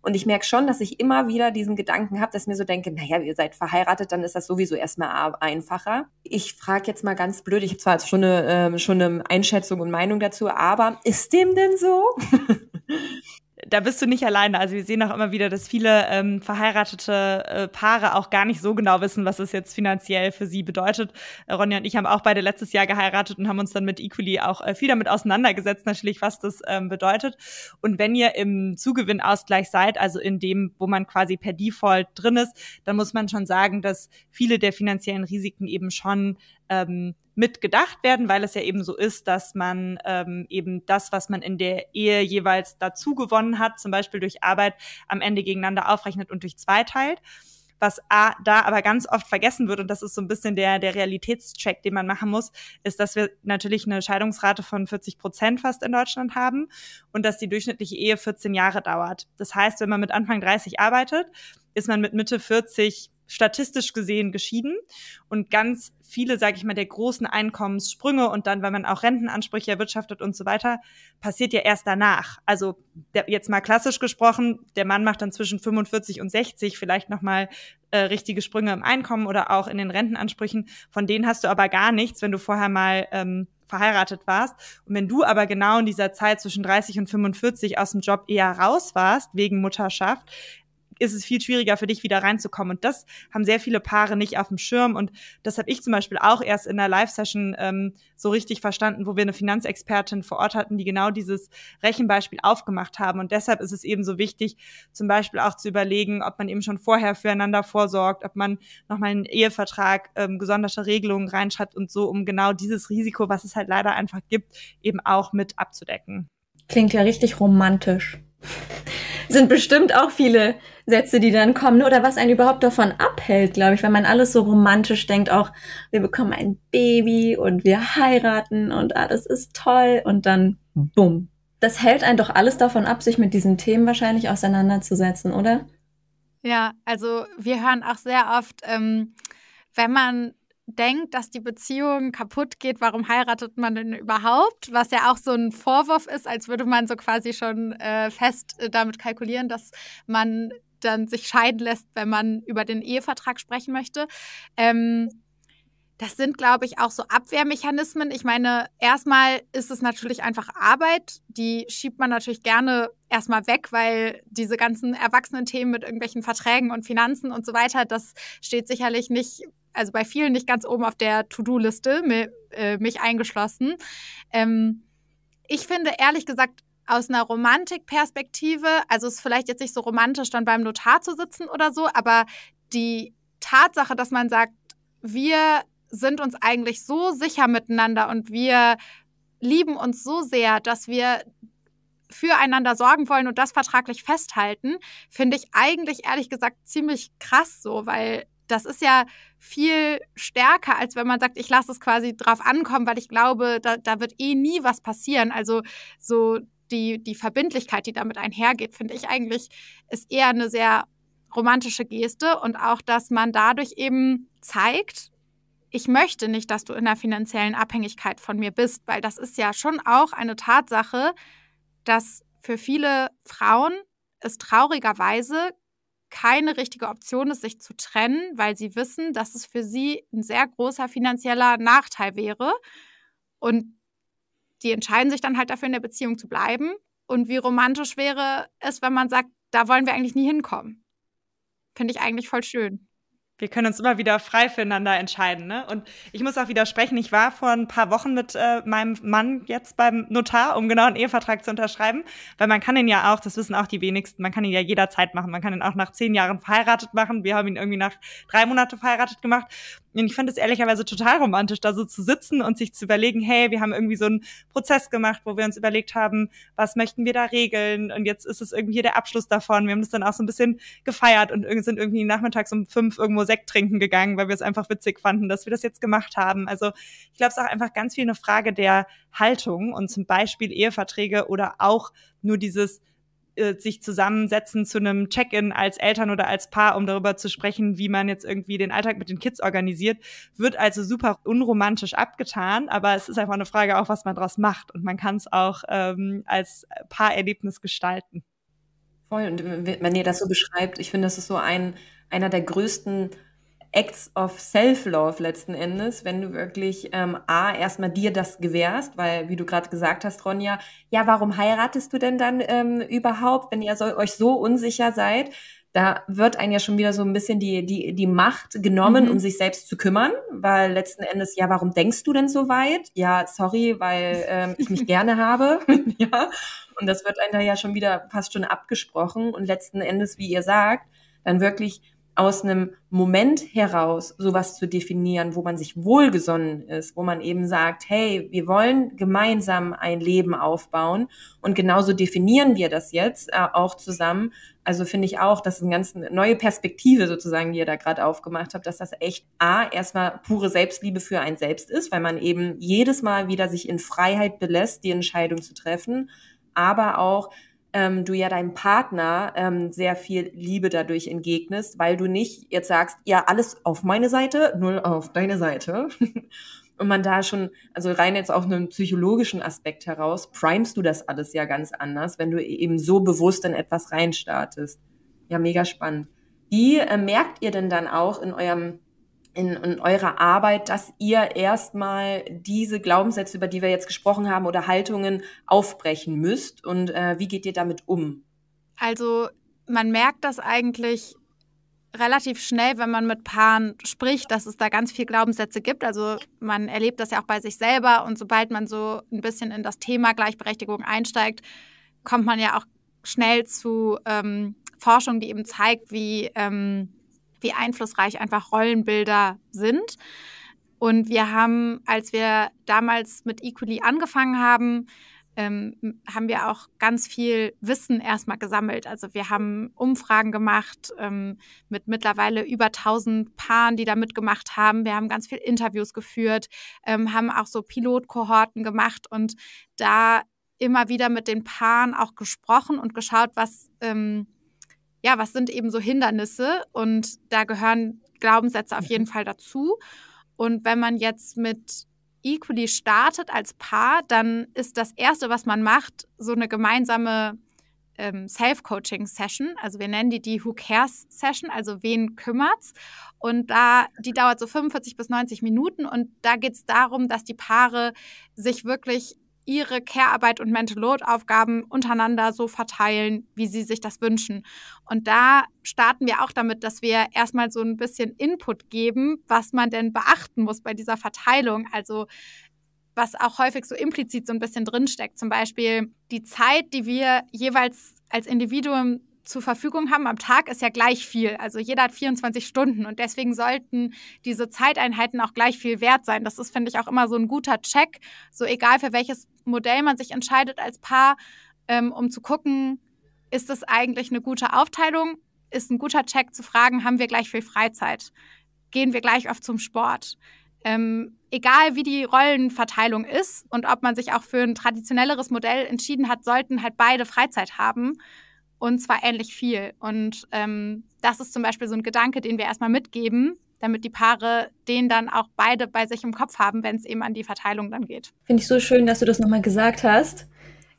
Und ich merke schon, dass ich immer wieder diesen Gedanken habe, dass ich mir so denke, naja, ihr seid verheiratet, dann ist das sowieso erstmal einfacher. Ich frage jetzt mal ganz blöd, ich habe zwar schon eine, äh, schon eine Einschätzung und Meinung dazu, aber ist dem denn so? da bist du nicht alleine. Also wir sehen auch immer wieder, dass viele ähm, verheiratete äh, Paare auch gar nicht so genau wissen, was es jetzt finanziell für sie bedeutet. Äh, Ronja und ich haben auch beide letztes Jahr geheiratet und haben uns dann mit Equally auch äh, viel damit auseinandergesetzt, natürlich, was das ähm, bedeutet. Und wenn ihr im Zugewinnausgleich seid, also in dem, wo man quasi per Default drin ist, dann muss man schon sagen, dass viele der finanziellen Risiken eben schon ähm, mitgedacht werden, weil es ja eben so ist, dass man ähm, eben das, was man in der Ehe jeweils dazu gewonnen hat, zum Beispiel durch Arbeit, am Ende gegeneinander aufrechnet und durch zwei teilt. Was a, da aber ganz oft vergessen wird, und das ist so ein bisschen der, der Realitätscheck, den man machen muss, ist, dass wir natürlich eine Scheidungsrate von 40 Prozent fast in Deutschland haben und dass die durchschnittliche Ehe 14 Jahre dauert. Das heißt, wenn man mit Anfang 30 arbeitet, ist man mit Mitte 40 statistisch gesehen geschieden. Und ganz viele, sage ich mal, der großen Einkommenssprünge und dann, wenn man auch Rentenansprüche erwirtschaftet und so weiter, passiert ja erst danach. Also der, jetzt mal klassisch gesprochen, der Mann macht dann zwischen 45 und 60 vielleicht nochmal äh, richtige Sprünge im Einkommen oder auch in den Rentenansprüchen. Von denen hast du aber gar nichts, wenn du vorher mal ähm, verheiratet warst. Und wenn du aber genau in dieser Zeit zwischen 30 und 45 aus dem Job eher raus warst, wegen Mutterschaft, ist es viel schwieriger für dich wieder reinzukommen. Und das haben sehr viele Paare nicht auf dem Schirm. Und das habe ich zum Beispiel auch erst in der Live-Session ähm, so richtig verstanden, wo wir eine Finanzexpertin vor Ort hatten, die genau dieses Rechenbeispiel aufgemacht haben. Und deshalb ist es eben so wichtig, zum Beispiel auch zu überlegen, ob man eben schon vorher füreinander vorsorgt, ob man nochmal einen Ehevertrag, ähm, gesonderte Regelungen reinschreibt und so, um genau dieses Risiko, was es halt leider einfach gibt, eben auch mit abzudecken. Klingt ja richtig romantisch sind bestimmt auch viele Sätze, die dann kommen. Oder was einen überhaupt davon abhält, glaube ich, wenn man alles so romantisch denkt, auch wir bekommen ein Baby und wir heiraten und alles ah, ist toll und dann bumm. Das hält einen doch alles davon ab, sich mit diesen Themen wahrscheinlich auseinanderzusetzen, oder? Ja, also wir hören auch sehr oft, ähm, wenn man denkt, dass die Beziehung kaputt geht, warum heiratet man denn überhaupt? Was ja auch so ein Vorwurf ist, als würde man so quasi schon äh, fest äh, damit kalkulieren, dass man dann sich scheiden lässt, wenn man über den Ehevertrag sprechen möchte. Ähm, das sind, glaube ich, auch so Abwehrmechanismen. Ich meine, erstmal ist es natürlich einfach Arbeit. Die schiebt man natürlich gerne erstmal weg, weil diese ganzen erwachsenen Themen mit irgendwelchen Verträgen und Finanzen und so weiter, das steht sicherlich nicht also bei vielen nicht ganz oben auf der To-Do-Liste, mi, äh, mich eingeschlossen. Ähm, ich finde ehrlich gesagt, aus einer Romantikperspektive, also es ist vielleicht jetzt nicht so romantisch, dann beim Notar zu sitzen oder so, aber die Tatsache, dass man sagt, wir sind uns eigentlich so sicher miteinander und wir lieben uns so sehr, dass wir füreinander sorgen wollen und das vertraglich festhalten, finde ich eigentlich ehrlich gesagt ziemlich krass so, weil das ist ja viel stärker, als wenn man sagt, ich lasse es quasi drauf ankommen, weil ich glaube, da, da wird eh nie was passieren. Also so die, die Verbindlichkeit, die damit einhergeht, finde ich eigentlich, ist eher eine sehr romantische Geste und auch, dass man dadurch eben zeigt, ich möchte nicht, dass du in einer finanziellen Abhängigkeit von mir bist, weil das ist ja schon auch eine Tatsache, dass für viele Frauen es traurigerweise keine richtige Option ist, sich zu trennen, weil sie wissen, dass es für sie ein sehr großer finanzieller Nachteil wäre. Und die entscheiden sich dann halt dafür, in der Beziehung zu bleiben. Und wie romantisch wäre es, wenn man sagt, da wollen wir eigentlich nie hinkommen. Finde ich eigentlich voll schön wir können uns immer wieder frei füreinander entscheiden. Ne? Und ich muss auch widersprechen, ich war vor ein paar Wochen mit äh, meinem Mann jetzt beim Notar, um genau einen Ehevertrag zu unterschreiben, weil man kann ihn ja auch, das wissen auch die wenigsten, man kann ihn ja jederzeit machen. Man kann ihn auch nach zehn Jahren verheiratet machen. Wir haben ihn irgendwie nach drei Monate verheiratet gemacht. Und ich fand es ehrlicherweise total romantisch, da so zu sitzen und sich zu überlegen, hey, wir haben irgendwie so einen Prozess gemacht, wo wir uns überlegt haben, was möchten wir da regeln? Und jetzt ist es irgendwie der Abschluss davon. Wir haben das dann auch so ein bisschen gefeiert und sind irgendwie nachmittags um fünf irgendwo Sekt trinken gegangen, weil wir es einfach witzig fanden, dass wir das jetzt gemacht haben. Also ich glaube, es ist auch einfach ganz viel eine Frage der Haltung und zum Beispiel Eheverträge oder auch nur dieses äh, sich zusammensetzen zu einem Check-in als Eltern oder als Paar, um darüber zu sprechen, wie man jetzt irgendwie den Alltag mit den Kids organisiert, wird also super unromantisch abgetan, aber es ist einfach eine Frage auch, was man daraus macht und man kann es auch ähm, als Paarerlebnis gestalten. Voll, und wenn ihr das so beschreibt, ich finde, das ist so ein, einer der größten Acts of Self-Love letzten Endes, wenn du wirklich ähm, A, erstmal dir das gewährst, weil, wie du gerade gesagt hast, Ronja, ja, warum heiratest du denn dann ähm, überhaupt, wenn ihr so, euch so unsicher seid? Da wird einem ja schon wieder so ein bisschen die, die, die Macht genommen, mhm. um sich selbst zu kümmern, weil letzten Endes, ja, warum denkst du denn so weit? Ja, sorry, weil ähm, ich mich gerne habe. ja. Und das wird einem da ja schon wieder fast schon abgesprochen. Und letzten Endes, wie ihr sagt, dann wirklich aus einem Moment heraus sowas zu definieren, wo man sich wohlgesonnen ist, wo man eben sagt, hey, wir wollen gemeinsam ein Leben aufbauen und genauso definieren wir das jetzt äh, auch zusammen. Also finde ich auch, dass eine ganz neue Perspektive sozusagen, die ihr da gerade aufgemacht habt, dass das echt A, erstmal pure Selbstliebe für ein Selbst ist, weil man eben jedes Mal wieder sich in Freiheit belässt, die Entscheidung zu treffen, aber auch ähm, du ja deinem Partner ähm, sehr viel Liebe dadurch entgegnest, weil du nicht jetzt sagst, ja, alles auf meine Seite, null auf deine Seite. Und man da schon, also rein jetzt auch einem psychologischen Aspekt heraus, primest du das alles ja ganz anders, wenn du eben so bewusst in etwas reinstartest. Ja, mega spannend. Wie äh, merkt ihr denn dann auch in eurem in, in eurer Arbeit, dass ihr erstmal diese Glaubenssätze, über die wir jetzt gesprochen haben, oder Haltungen aufbrechen müsst? Und äh, wie geht ihr damit um? Also man merkt das eigentlich relativ schnell, wenn man mit Paaren spricht, dass es da ganz viele Glaubenssätze gibt. Also man erlebt das ja auch bei sich selber und sobald man so ein bisschen in das Thema Gleichberechtigung einsteigt, kommt man ja auch schnell zu ähm, Forschung, die eben zeigt, wie ähm, wie einflussreich einfach Rollenbilder sind. Und wir haben, als wir damals mit Equally angefangen haben, ähm, haben wir auch ganz viel Wissen erstmal gesammelt. Also wir haben Umfragen gemacht ähm, mit mittlerweile über 1000 Paaren, die da mitgemacht haben. Wir haben ganz viel Interviews geführt, ähm, haben auch so Pilotkohorten gemacht und da immer wieder mit den Paaren auch gesprochen und geschaut, was, ähm, ja, was sind eben so Hindernisse? Und da gehören Glaubenssätze auf jeden mhm. Fall dazu. Und wenn man jetzt mit Equally startet als Paar, dann ist das Erste, was man macht, so eine gemeinsame ähm, Self-Coaching-Session. Also wir nennen die die Who Cares-Session, also wen kümmert's. Und da, die dauert so 45 bis 90 Minuten und da geht es darum, dass die Paare sich wirklich ihre Care-Arbeit und Mental Load-Aufgaben untereinander so verteilen, wie sie sich das wünschen. Und da starten wir auch damit, dass wir erstmal so ein bisschen Input geben, was man denn beachten muss bei dieser Verteilung. Also was auch häufig so implizit so ein bisschen drinsteckt. Zum Beispiel die Zeit, die wir jeweils als Individuum zur Verfügung haben am Tag, ist ja gleich viel. Also jeder hat 24 Stunden und deswegen sollten diese Zeiteinheiten auch gleich viel wert sein. Das ist, finde ich, auch immer so ein guter Check. So egal für welches Modell man sich entscheidet als Paar, ähm, um zu gucken, ist das eigentlich eine gute Aufteilung? Ist ein guter Check zu fragen, haben wir gleich viel Freizeit? Gehen wir gleich oft zum Sport? Ähm, egal wie die Rollenverteilung ist und ob man sich auch für ein traditionelleres Modell entschieden hat, sollten halt beide Freizeit haben und zwar ähnlich viel. Und ähm, das ist zum Beispiel so ein Gedanke, den wir erstmal mitgeben, damit die Paare den dann auch beide bei sich im Kopf haben, wenn es eben an die Verteilung dann geht. Finde ich so schön, dass du das nochmal gesagt hast.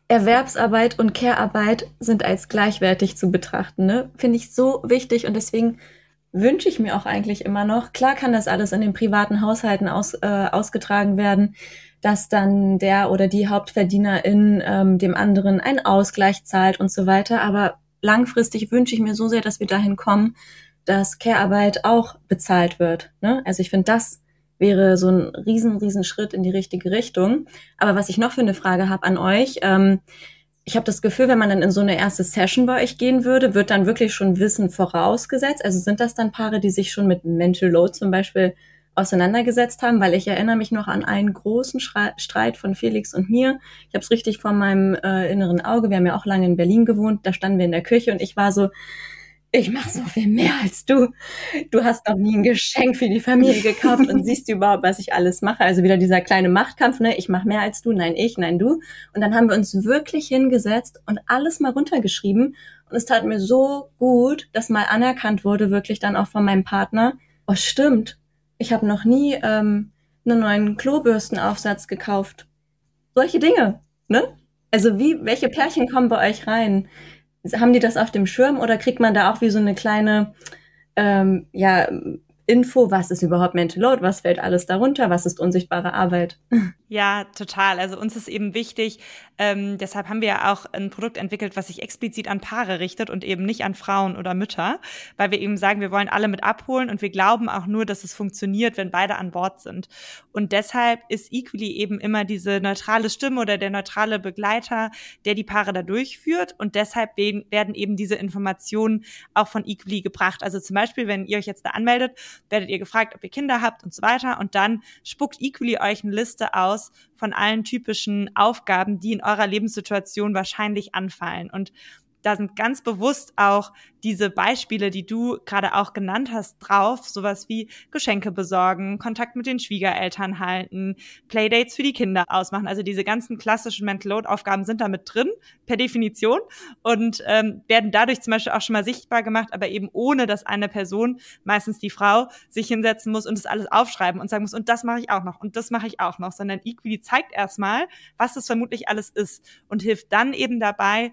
Erwerbsarbeit und Care-Arbeit sind als gleichwertig zu betrachten. Ne? Finde ich so wichtig und deswegen wünsche ich mir auch eigentlich immer noch. Klar kann das alles in den privaten Haushalten aus, äh, ausgetragen werden, dass dann der oder die Hauptverdienerin ähm, dem anderen einen Ausgleich zahlt und so weiter. Aber langfristig wünsche ich mir so sehr, dass wir dahin kommen, dass Care-Arbeit auch bezahlt wird. Ne? Also ich finde, das wäre so ein riesen, riesen Schritt in die richtige Richtung. Aber was ich noch für eine Frage habe an euch, ähm, ich habe das Gefühl, wenn man dann in so eine erste Session bei euch gehen würde, wird dann wirklich schon Wissen vorausgesetzt. Also sind das dann Paare, die sich schon mit Mental Load zum Beispiel auseinandergesetzt haben, weil ich erinnere mich noch an einen großen Streit von Felix und mir. Ich habe es richtig vor meinem äh, inneren Auge. Wir haben ja auch lange in Berlin gewohnt. Da standen wir in der Küche und ich war so, ich mache so viel mehr als du. Du hast noch nie ein Geschenk für die Familie gekauft und siehst überhaupt, was ich alles mache. Also wieder dieser kleine Machtkampf, ne? Ich mache mehr als du, nein ich, nein du. Und dann haben wir uns wirklich hingesetzt und alles mal runtergeschrieben. Und es tat mir so gut, dass mal anerkannt wurde, wirklich dann auch von meinem Partner. Oh, stimmt. Ich habe noch nie ähm, einen neuen Klobürstenaufsatz gekauft. Solche Dinge, ne? Also wie, welche Pärchen kommen bei euch rein? haben die das auf dem Schirm oder kriegt man da auch wie so eine kleine ähm, ja, Info, was ist überhaupt Mental Load, was fällt alles darunter, was ist unsichtbare Arbeit? Ja, total. Also uns ist eben wichtig, ähm, deshalb haben wir ja auch ein Produkt entwickelt, was sich explizit an Paare richtet und eben nicht an Frauen oder Mütter, weil wir eben sagen, wir wollen alle mit abholen und wir glauben auch nur, dass es funktioniert, wenn beide an Bord sind. Und deshalb ist Equally eben immer diese neutrale Stimme oder der neutrale Begleiter, der die Paare da durchführt. Und deshalb werden eben diese Informationen auch von Equally gebracht. Also zum Beispiel, wenn ihr euch jetzt da anmeldet, werdet ihr gefragt, ob ihr Kinder habt und so weiter. Und dann spuckt Equally euch eine Liste aus, raus von allen typischen Aufgaben, die in eurer Lebenssituation wahrscheinlich anfallen. Und da sind ganz bewusst auch diese Beispiele, die du gerade auch genannt hast, drauf. Sowas wie Geschenke besorgen, Kontakt mit den Schwiegereltern halten, Playdates für die Kinder ausmachen. Also diese ganzen klassischen Mental Load Aufgaben sind damit drin, per Definition, und ähm, werden dadurch zum Beispiel auch schon mal sichtbar gemacht, aber eben ohne, dass eine Person, meistens die Frau, sich hinsetzen muss und das alles aufschreiben und sagen muss, und das mache ich auch noch, und das mache ich auch noch, sondern Equally zeigt erstmal, was das vermutlich alles ist und hilft dann eben dabei,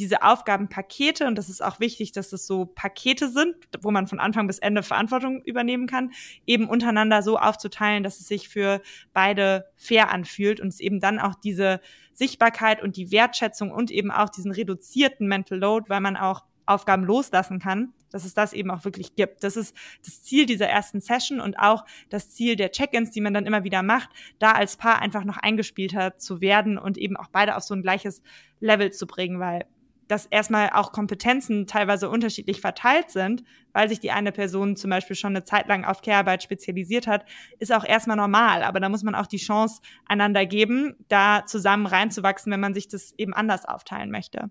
diese Aufgabenpakete, und das ist auch wichtig, dass es so Pakete sind, wo man von Anfang bis Ende Verantwortung übernehmen kann, eben untereinander so aufzuteilen, dass es sich für beide fair anfühlt und es eben dann auch diese Sichtbarkeit und die Wertschätzung und eben auch diesen reduzierten Mental Load, weil man auch Aufgaben loslassen kann, dass es das eben auch wirklich gibt. Das ist das Ziel dieser ersten Session und auch das Ziel der Check-ins, die man dann immer wieder macht, da als Paar einfach noch eingespielter zu werden und eben auch beide auf so ein gleiches Level zu bringen, weil dass erstmal auch Kompetenzen teilweise unterschiedlich verteilt sind, weil sich die eine Person zum Beispiel schon eine Zeit lang auf Care-Arbeit spezialisiert hat, ist auch erstmal normal. Aber da muss man auch die Chance einander geben, da zusammen reinzuwachsen, wenn man sich das eben anders aufteilen möchte.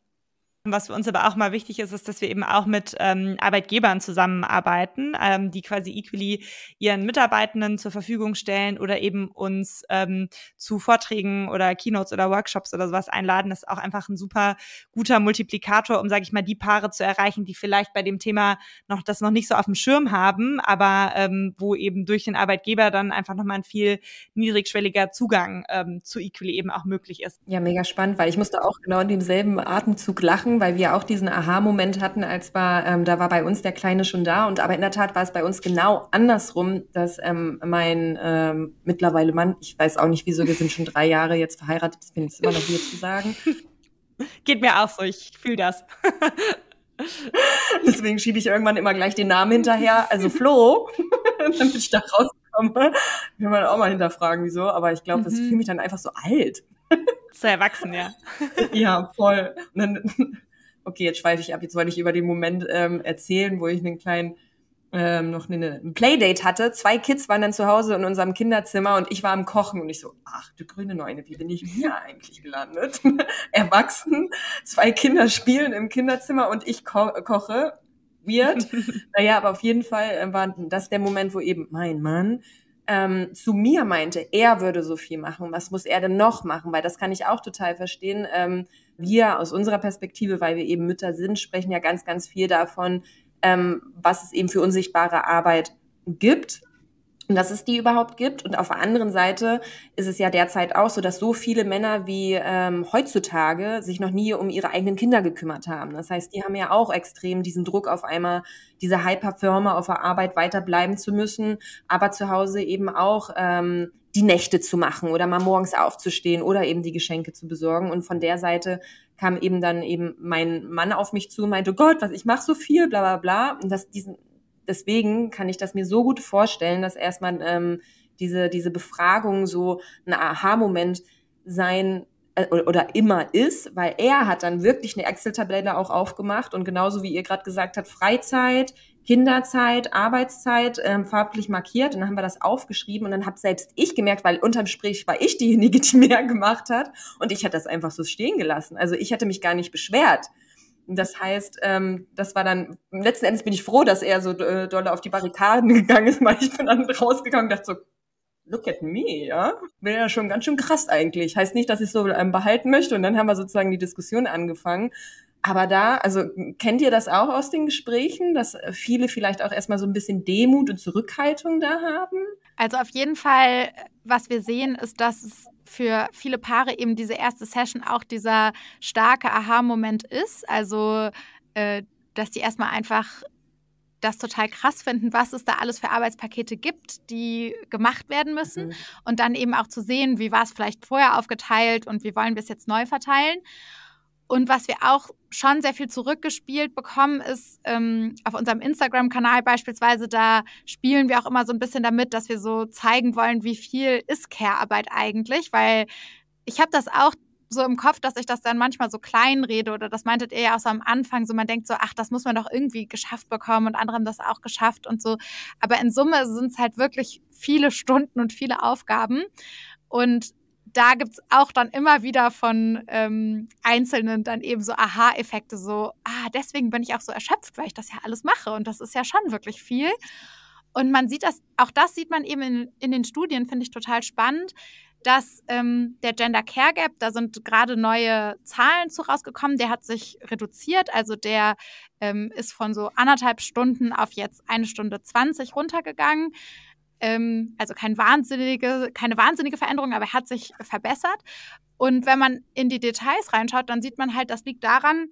Was für uns aber auch mal wichtig ist, ist, dass wir eben auch mit ähm, Arbeitgebern zusammenarbeiten, ähm, die quasi Equally ihren Mitarbeitenden zur Verfügung stellen oder eben uns ähm, zu Vorträgen oder Keynotes oder Workshops oder sowas einladen. Das ist auch einfach ein super guter Multiplikator, um, sage ich mal, die Paare zu erreichen, die vielleicht bei dem Thema noch das noch nicht so auf dem Schirm haben, aber ähm, wo eben durch den Arbeitgeber dann einfach nochmal ein viel niedrigschwelliger Zugang ähm, zu Equally eben auch möglich ist. Ja, mega spannend, weil ich musste auch genau in demselben Atemzug lachen lachen, weil wir auch diesen Aha-Moment hatten, als war, ähm, da war bei uns der Kleine schon da. Und aber in der Tat war es bei uns genau andersrum, dass ähm, mein ähm, mittlerweile Mann, ich weiß auch nicht wieso, wir sind schon drei Jahre jetzt verheiratet, das finde ich immer noch hier zu sagen. Geht mir auch so, ich fühle das. Deswegen schiebe ich irgendwann immer gleich den Namen hinterher. Also Flo, damit ich da rauskomme. Will man auch mal hinterfragen, wieso. Aber ich glaube, das mhm. fühlt mich dann einfach so alt. Zu erwachsen, ja. ja, voll. Dann, okay, jetzt schweife ich ab. Jetzt wollte ich über den Moment ähm, erzählen, wo ich einen kleinen ähm, noch eine, ein Playdate hatte. Zwei Kids waren dann zu Hause in unserem Kinderzimmer und ich war am Kochen und ich so, ach du grüne Neune, wie bin ich hier eigentlich gelandet? Erwachsen, zwei Kinder spielen im Kinderzimmer und ich ko koche. Weird. naja, aber auf jeden Fall äh, war das der Moment, wo eben mein Mann ähm, zu mir meinte, er würde so viel machen, was muss er denn noch machen? Weil das kann ich auch total verstehen. Ähm, wir aus unserer Perspektive, weil wir eben Mütter sind, sprechen ja ganz, ganz viel davon, ähm, was es eben für unsichtbare Arbeit gibt und dass es die überhaupt gibt. Und auf der anderen Seite ist es ja derzeit auch so, dass so viele Männer wie ähm, heutzutage sich noch nie um ihre eigenen Kinder gekümmert haben. Das heißt, die haben ja auch extrem diesen Druck auf einmal, diese Hyperfirma auf der Arbeit weiterbleiben zu müssen, aber zu Hause eben auch ähm, die Nächte zu machen oder mal morgens aufzustehen oder eben die Geschenke zu besorgen. Und von der Seite kam eben dann eben mein Mann auf mich zu und meinte, Gott, was ich mache so viel, bla bla bla. Und das, diesen, deswegen kann ich das mir so gut vorstellen, dass erstmal ähm, diese, diese Befragung so ein Aha-Moment sein äh, oder immer ist, weil er hat dann wirklich eine Excel-Tabelle auch aufgemacht und genauso wie ihr gerade gesagt habt, Freizeit, Kinderzeit, Arbeitszeit ähm, farblich markiert und dann haben wir das aufgeschrieben und dann habe selbst ich gemerkt, weil unterm Sprich war ich diejenige, die mehr gemacht hat und ich hatte das einfach so stehen gelassen. Also ich hätte mich gar nicht beschwert, das heißt, ähm, das war dann, letzten Endes bin ich froh, dass er so äh, doll auf die Barrikaden gegangen ist, weil ich bin dann rausgegangen und dachte so, look at me, ja. Bin ja schon ganz schön krass eigentlich. Heißt nicht, dass ich so ähm, behalten möchte. Und dann haben wir sozusagen die Diskussion angefangen. Aber da, also kennt ihr das auch aus den Gesprächen, dass viele vielleicht auch erstmal so ein bisschen Demut und Zurückhaltung da haben? Also auf jeden Fall, was wir sehen, ist, dass es für viele Paare eben diese erste Session auch dieser starke Aha-Moment ist. Also, äh, dass die erstmal einfach das total krass finden, was es da alles für Arbeitspakete gibt, die gemacht werden müssen. Mhm. Und dann eben auch zu sehen, wie war es vielleicht vorher aufgeteilt und wie wollen wir es jetzt neu verteilen. Und was wir auch schon sehr viel zurückgespielt bekommen, ist ähm, auf unserem Instagram-Kanal beispielsweise, da spielen wir auch immer so ein bisschen damit, dass wir so zeigen wollen, wie viel ist Care-Arbeit eigentlich, weil ich habe das auch so im Kopf, dass ich das dann manchmal so klein rede oder das meintet ihr ja auch so am Anfang, so man denkt so, ach, das muss man doch irgendwie geschafft bekommen und andere haben das auch geschafft und so. Aber in Summe sind es halt wirklich viele Stunden und viele Aufgaben. Und da gibt es auch dann immer wieder von ähm, Einzelnen dann eben so Aha-Effekte, so, ah, deswegen bin ich auch so erschöpft, weil ich das ja alles mache und das ist ja schon wirklich viel. Und man sieht das, auch das sieht man eben in, in den Studien, finde ich total spannend, dass ähm, der Gender Care Gap, da sind gerade neue Zahlen zu rausgekommen, der hat sich reduziert. Also der ähm, ist von so anderthalb Stunden auf jetzt eine Stunde zwanzig runtergegangen. Ähm, also kein wahnsinnige, keine wahnsinnige Veränderung, aber er hat sich verbessert. Und wenn man in die Details reinschaut, dann sieht man halt, das liegt daran,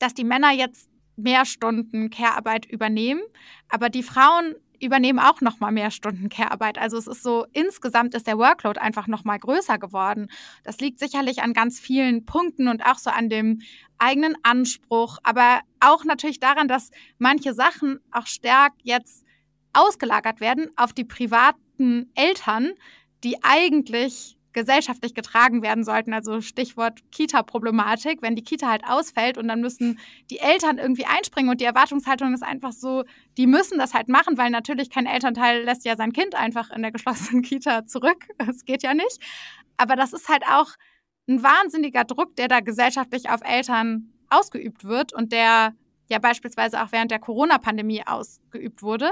dass die Männer jetzt mehr Stunden Care-Arbeit übernehmen, aber die Frauen übernehmen auch noch mal mehr Stunden Care-Arbeit. Also es ist so, insgesamt ist der Workload einfach noch mal größer geworden. Das liegt sicherlich an ganz vielen Punkten und auch so an dem eigenen Anspruch, aber auch natürlich daran, dass manche Sachen auch stark jetzt ausgelagert werden auf die privaten Eltern, die eigentlich gesellschaftlich getragen werden sollten. Also Stichwort Kita-Problematik, wenn die Kita halt ausfällt und dann müssen die Eltern irgendwie einspringen und die Erwartungshaltung ist einfach so, die müssen das halt machen, weil natürlich kein Elternteil lässt ja sein Kind einfach in der geschlossenen Kita zurück. Das geht ja nicht. Aber das ist halt auch ein wahnsinniger Druck, der da gesellschaftlich auf Eltern ausgeübt wird und der ja beispielsweise auch während der Corona-Pandemie ausgeübt wurde.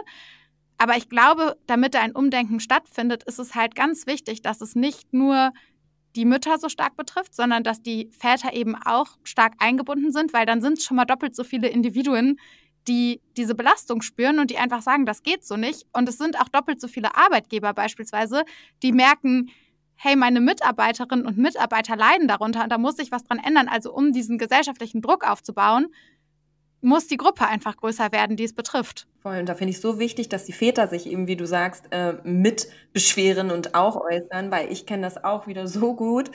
Aber ich glaube, damit da ein Umdenken stattfindet, ist es halt ganz wichtig, dass es nicht nur die Mütter so stark betrifft, sondern dass die Väter eben auch stark eingebunden sind, weil dann sind es schon mal doppelt so viele Individuen, die diese Belastung spüren und die einfach sagen, das geht so nicht. Und es sind auch doppelt so viele Arbeitgeber beispielsweise, die merken, hey, meine Mitarbeiterinnen und Mitarbeiter leiden darunter und da muss sich was dran ändern. Also um diesen gesellschaftlichen Druck aufzubauen, muss die Gruppe einfach größer werden, die es betrifft. Voll. Und da finde ich so wichtig, dass die Väter sich eben, wie du sagst, äh, mit beschweren und auch äußern, weil ich kenne das auch wieder so gut,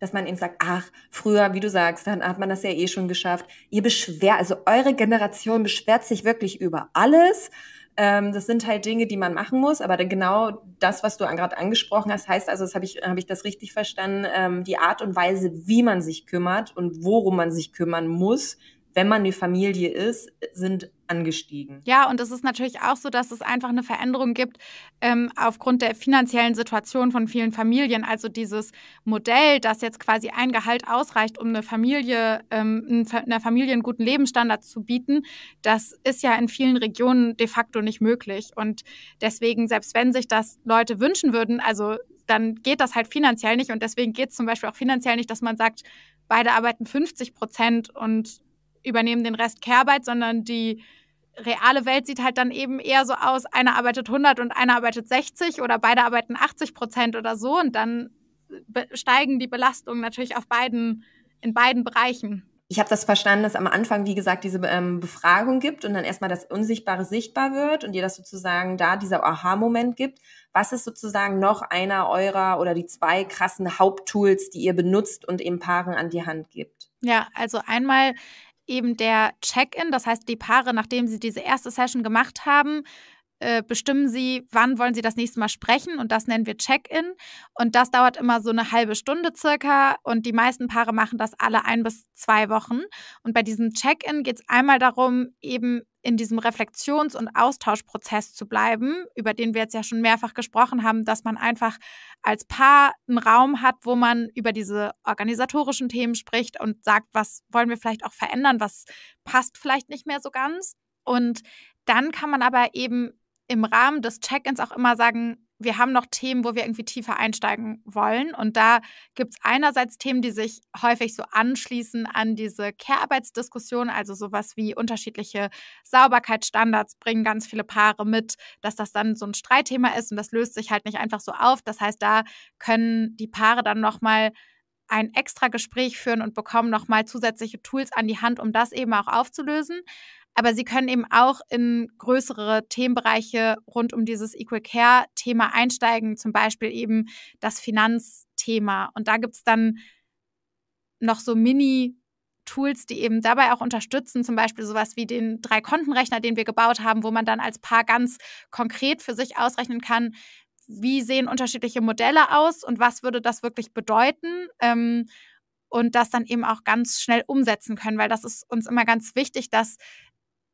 dass man eben sagt, ach, früher, wie du sagst, dann hat man das ja eh schon geschafft. Ihr beschwert, also eure Generation beschwert sich wirklich über alles. Ähm, das sind halt Dinge, die man machen muss, aber genau das, was du gerade angesprochen hast, heißt also, das habe ich, habe ich das richtig verstanden, ähm, die Art und Weise, wie man sich kümmert und worum man sich kümmern muss, wenn man eine Familie ist, sind angestiegen. Ja, und es ist natürlich auch so, dass es einfach eine Veränderung gibt ähm, aufgrund der finanziellen Situation von vielen Familien. Also dieses Modell, dass jetzt quasi ein Gehalt ausreicht, um eine Familie, ähm, einer Familie einen guten Lebensstandard zu bieten, das ist ja in vielen Regionen de facto nicht möglich. Und deswegen, selbst wenn sich das Leute wünschen würden, also dann geht das halt finanziell nicht. Und deswegen geht es zum Beispiel auch finanziell nicht, dass man sagt, beide arbeiten 50 Prozent und übernehmen den Rest Care-Arbeit, sondern die reale Welt sieht halt dann eben eher so aus, einer arbeitet 100 und einer arbeitet 60 oder beide arbeiten 80 Prozent oder so und dann äh, steigen die Belastungen natürlich auf beiden, in beiden Bereichen. Ich habe das verstanden, dass am Anfang, wie gesagt, diese ähm, Befragung gibt und dann erstmal das Unsichtbare sichtbar wird und ihr das sozusagen da dieser Aha-Moment gibt. Was ist sozusagen noch einer eurer oder die zwei krassen Haupttools, die ihr benutzt und eben Paaren an die Hand gibt? Ja, also einmal eben der Check-in. Das heißt, die Paare, nachdem sie diese erste Session gemacht haben, äh, bestimmen sie, wann wollen sie das nächste Mal sprechen und das nennen wir Check-in und das dauert immer so eine halbe Stunde circa und die meisten Paare machen das alle ein bis zwei Wochen und bei diesem Check-in geht es einmal darum, eben in diesem Reflexions- und Austauschprozess zu bleiben, über den wir jetzt ja schon mehrfach gesprochen haben, dass man einfach als Paar einen Raum hat, wo man über diese organisatorischen Themen spricht und sagt, was wollen wir vielleicht auch verändern, was passt vielleicht nicht mehr so ganz. Und dann kann man aber eben im Rahmen des Check-ins auch immer sagen, wir haben noch Themen, wo wir irgendwie tiefer einsteigen wollen. Und da gibt es einerseits Themen, die sich häufig so anschließen an diese Care-Arbeitsdiskussion, also sowas wie unterschiedliche Sauberkeitsstandards bringen ganz viele Paare mit, dass das dann so ein Streitthema ist und das löst sich halt nicht einfach so auf. Das heißt, da können die Paare dann nochmal ein extra Gespräch führen und bekommen nochmal zusätzliche Tools an die Hand, um das eben auch aufzulösen aber sie können eben auch in größere Themenbereiche rund um dieses Equal Care-Thema einsteigen, zum Beispiel eben das Finanzthema. Und da gibt es dann noch so Mini- Tools, die eben dabei auch unterstützen, zum Beispiel sowas wie den Drei-Konten-Rechner, den wir gebaut haben, wo man dann als Paar ganz konkret für sich ausrechnen kann, wie sehen unterschiedliche Modelle aus und was würde das wirklich bedeuten. Ähm, und das dann eben auch ganz schnell umsetzen können, weil das ist uns immer ganz wichtig, dass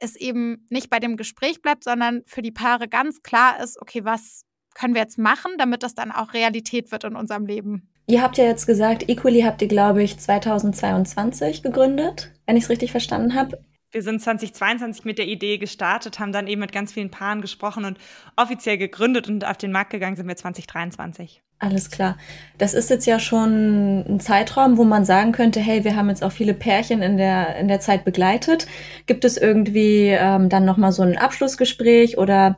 es eben nicht bei dem Gespräch bleibt, sondern für die Paare ganz klar ist, okay, was können wir jetzt machen, damit das dann auch Realität wird in unserem Leben? Ihr habt ja jetzt gesagt, Equally habt ihr, glaube ich, 2022 gegründet, wenn ich es richtig verstanden habe. Wir sind 2022 mit der Idee gestartet, haben dann eben mit ganz vielen Paaren gesprochen und offiziell gegründet und auf den Markt gegangen sind wir 2023. Alles klar. Das ist jetzt ja schon ein Zeitraum, wo man sagen könnte, hey, wir haben jetzt auch viele Pärchen in der, in der Zeit begleitet. Gibt es irgendwie ähm, dann nochmal so ein Abschlussgespräch oder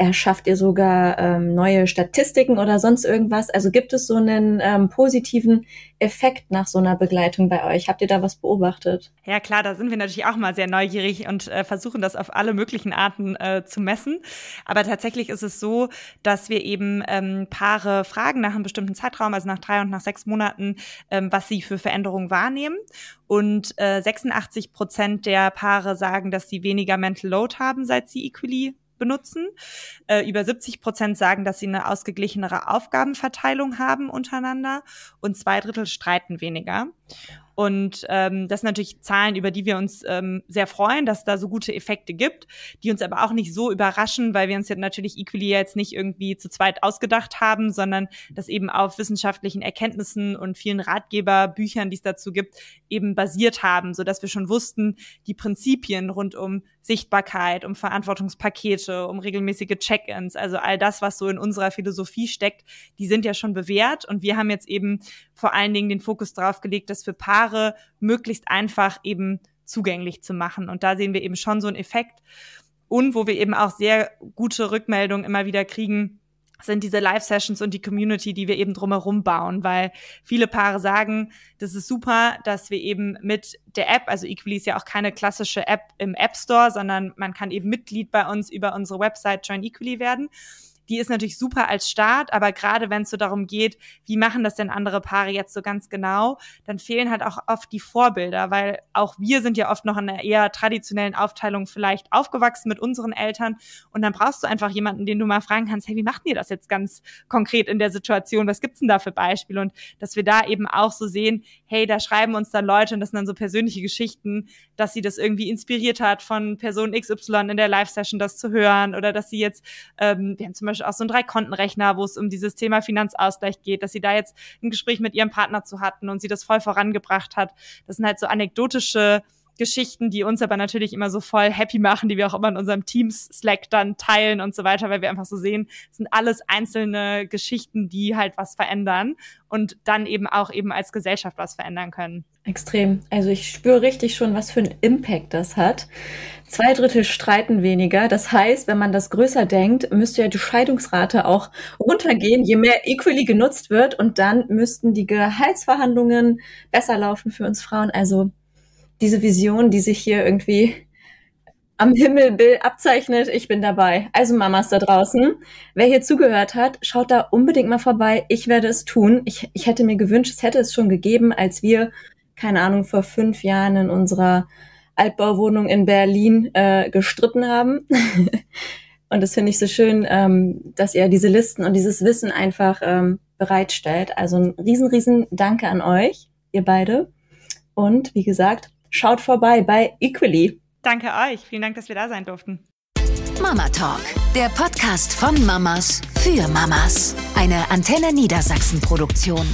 Erschafft ihr sogar ähm, neue Statistiken oder sonst irgendwas? Also gibt es so einen ähm, positiven Effekt nach so einer Begleitung bei euch? Habt ihr da was beobachtet? Ja klar, da sind wir natürlich auch mal sehr neugierig und äh, versuchen das auf alle möglichen Arten äh, zu messen. Aber tatsächlich ist es so, dass wir eben ähm, Paare fragen nach einem bestimmten Zeitraum, also nach drei und nach sechs Monaten, ähm, was sie für Veränderungen wahrnehmen. Und äh, 86 Prozent der Paare sagen, dass sie weniger Mental Load haben, seit sie Equally benutzen. Äh, über 70 Prozent sagen, dass sie eine ausgeglichenere Aufgabenverteilung haben untereinander und zwei Drittel streiten weniger. Und ähm, das sind natürlich Zahlen, über die wir uns ähm, sehr freuen, dass es da so gute Effekte gibt, die uns aber auch nicht so überraschen, weil wir uns jetzt natürlich Equally jetzt nicht irgendwie zu zweit ausgedacht haben, sondern das eben auf wissenschaftlichen Erkenntnissen und vielen Ratgeberbüchern, die es dazu gibt, eben basiert haben, so dass wir schon wussten, die Prinzipien rund um Sichtbarkeit, um Verantwortungspakete, um regelmäßige Check-ins, also all das, was so in unserer Philosophie steckt, die sind ja schon bewährt und wir haben jetzt eben vor allen Dingen den Fokus darauf gelegt, dass für Paare Paare möglichst einfach eben zugänglich zu machen. Und da sehen wir eben schon so einen Effekt. Und wo wir eben auch sehr gute Rückmeldungen immer wieder kriegen, sind diese Live-Sessions und die Community, die wir eben drumherum bauen, weil viele Paare sagen, das ist super, dass wir eben mit der App, also Equally ist ja auch keine klassische App im App Store, sondern man kann eben Mitglied bei uns über unsere Website Join Equally werden die ist natürlich super als Start, aber gerade wenn es so darum geht, wie machen das denn andere Paare jetzt so ganz genau, dann fehlen halt auch oft die Vorbilder, weil auch wir sind ja oft noch in einer eher traditionellen Aufteilung vielleicht aufgewachsen mit unseren Eltern und dann brauchst du einfach jemanden, den du mal fragen kannst, hey, wie macht ihr das jetzt ganz konkret in der Situation? Was gibt's denn da für Beispiele? Und dass wir da eben auch so sehen, hey, da schreiben uns dann Leute und das sind dann so persönliche Geschichten, dass sie das irgendwie inspiriert hat von Person XY in der Live-Session das zu hören oder dass sie jetzt, ähm, wir haben zum Beispiel Beispiel auch so ein Dreikontenrechner, wo es um dieses Thema Finanzausgleich geht, dass sie da jetzt ein Gespräch mit ihrem Partner zu hatten und sie das voll vorangebracht hat. Das sind halt so anekdotische Geschichten, die uns aber natürlich immer so voll happy machen, die wir auch immer in unserem Teams-Slack dann teilen und so weiter, weil wir einfach so sehen, sind alles einzelne Geschichten, die halt was verändern und dann eben auch eben als Gesellschaft was verändern können. Extrem. Also ich spüre richtig schon, was für einen Impact das hat. Zwei Drittel streiten weniger. Das heißt, wenn man das größer denkt, müsste ja die Scheidungsrate auch runtergehen, je mehr Equally genutzt wird. Und dann müssten die Gehaltsverhandlungen besser laufen für uns Frauen. Also diese Vision, die sich hier irgendwie am Himmel abzeichnet, ich bin dabei. Also Mamas da draußen, wer hier zugehört hat, schaut da unbedingt mal vorbei. Ich werde es tun. Ich, ich hätte mir gewünscht, es hätte es schon gegeben, als wir, keine Ahnung, vor fünf Jahren in unserer Altbauwohnung in Berlin äh, gestritten haben. und das finde ich so schön, ähm, dass ihr diese Listen und dieses Wissen einfach ähm, bereitstellt. Also ein riesen, riesen Danke an euch, ihr beide. Und wie gesagt, Schaut vorbei bei Equally. Danke euch. Vielen Dank, dass wir da sein durften. Mama Talk, der Podcast von Mamas für Mamas. Eine Antenne Niedersachsen Produktion.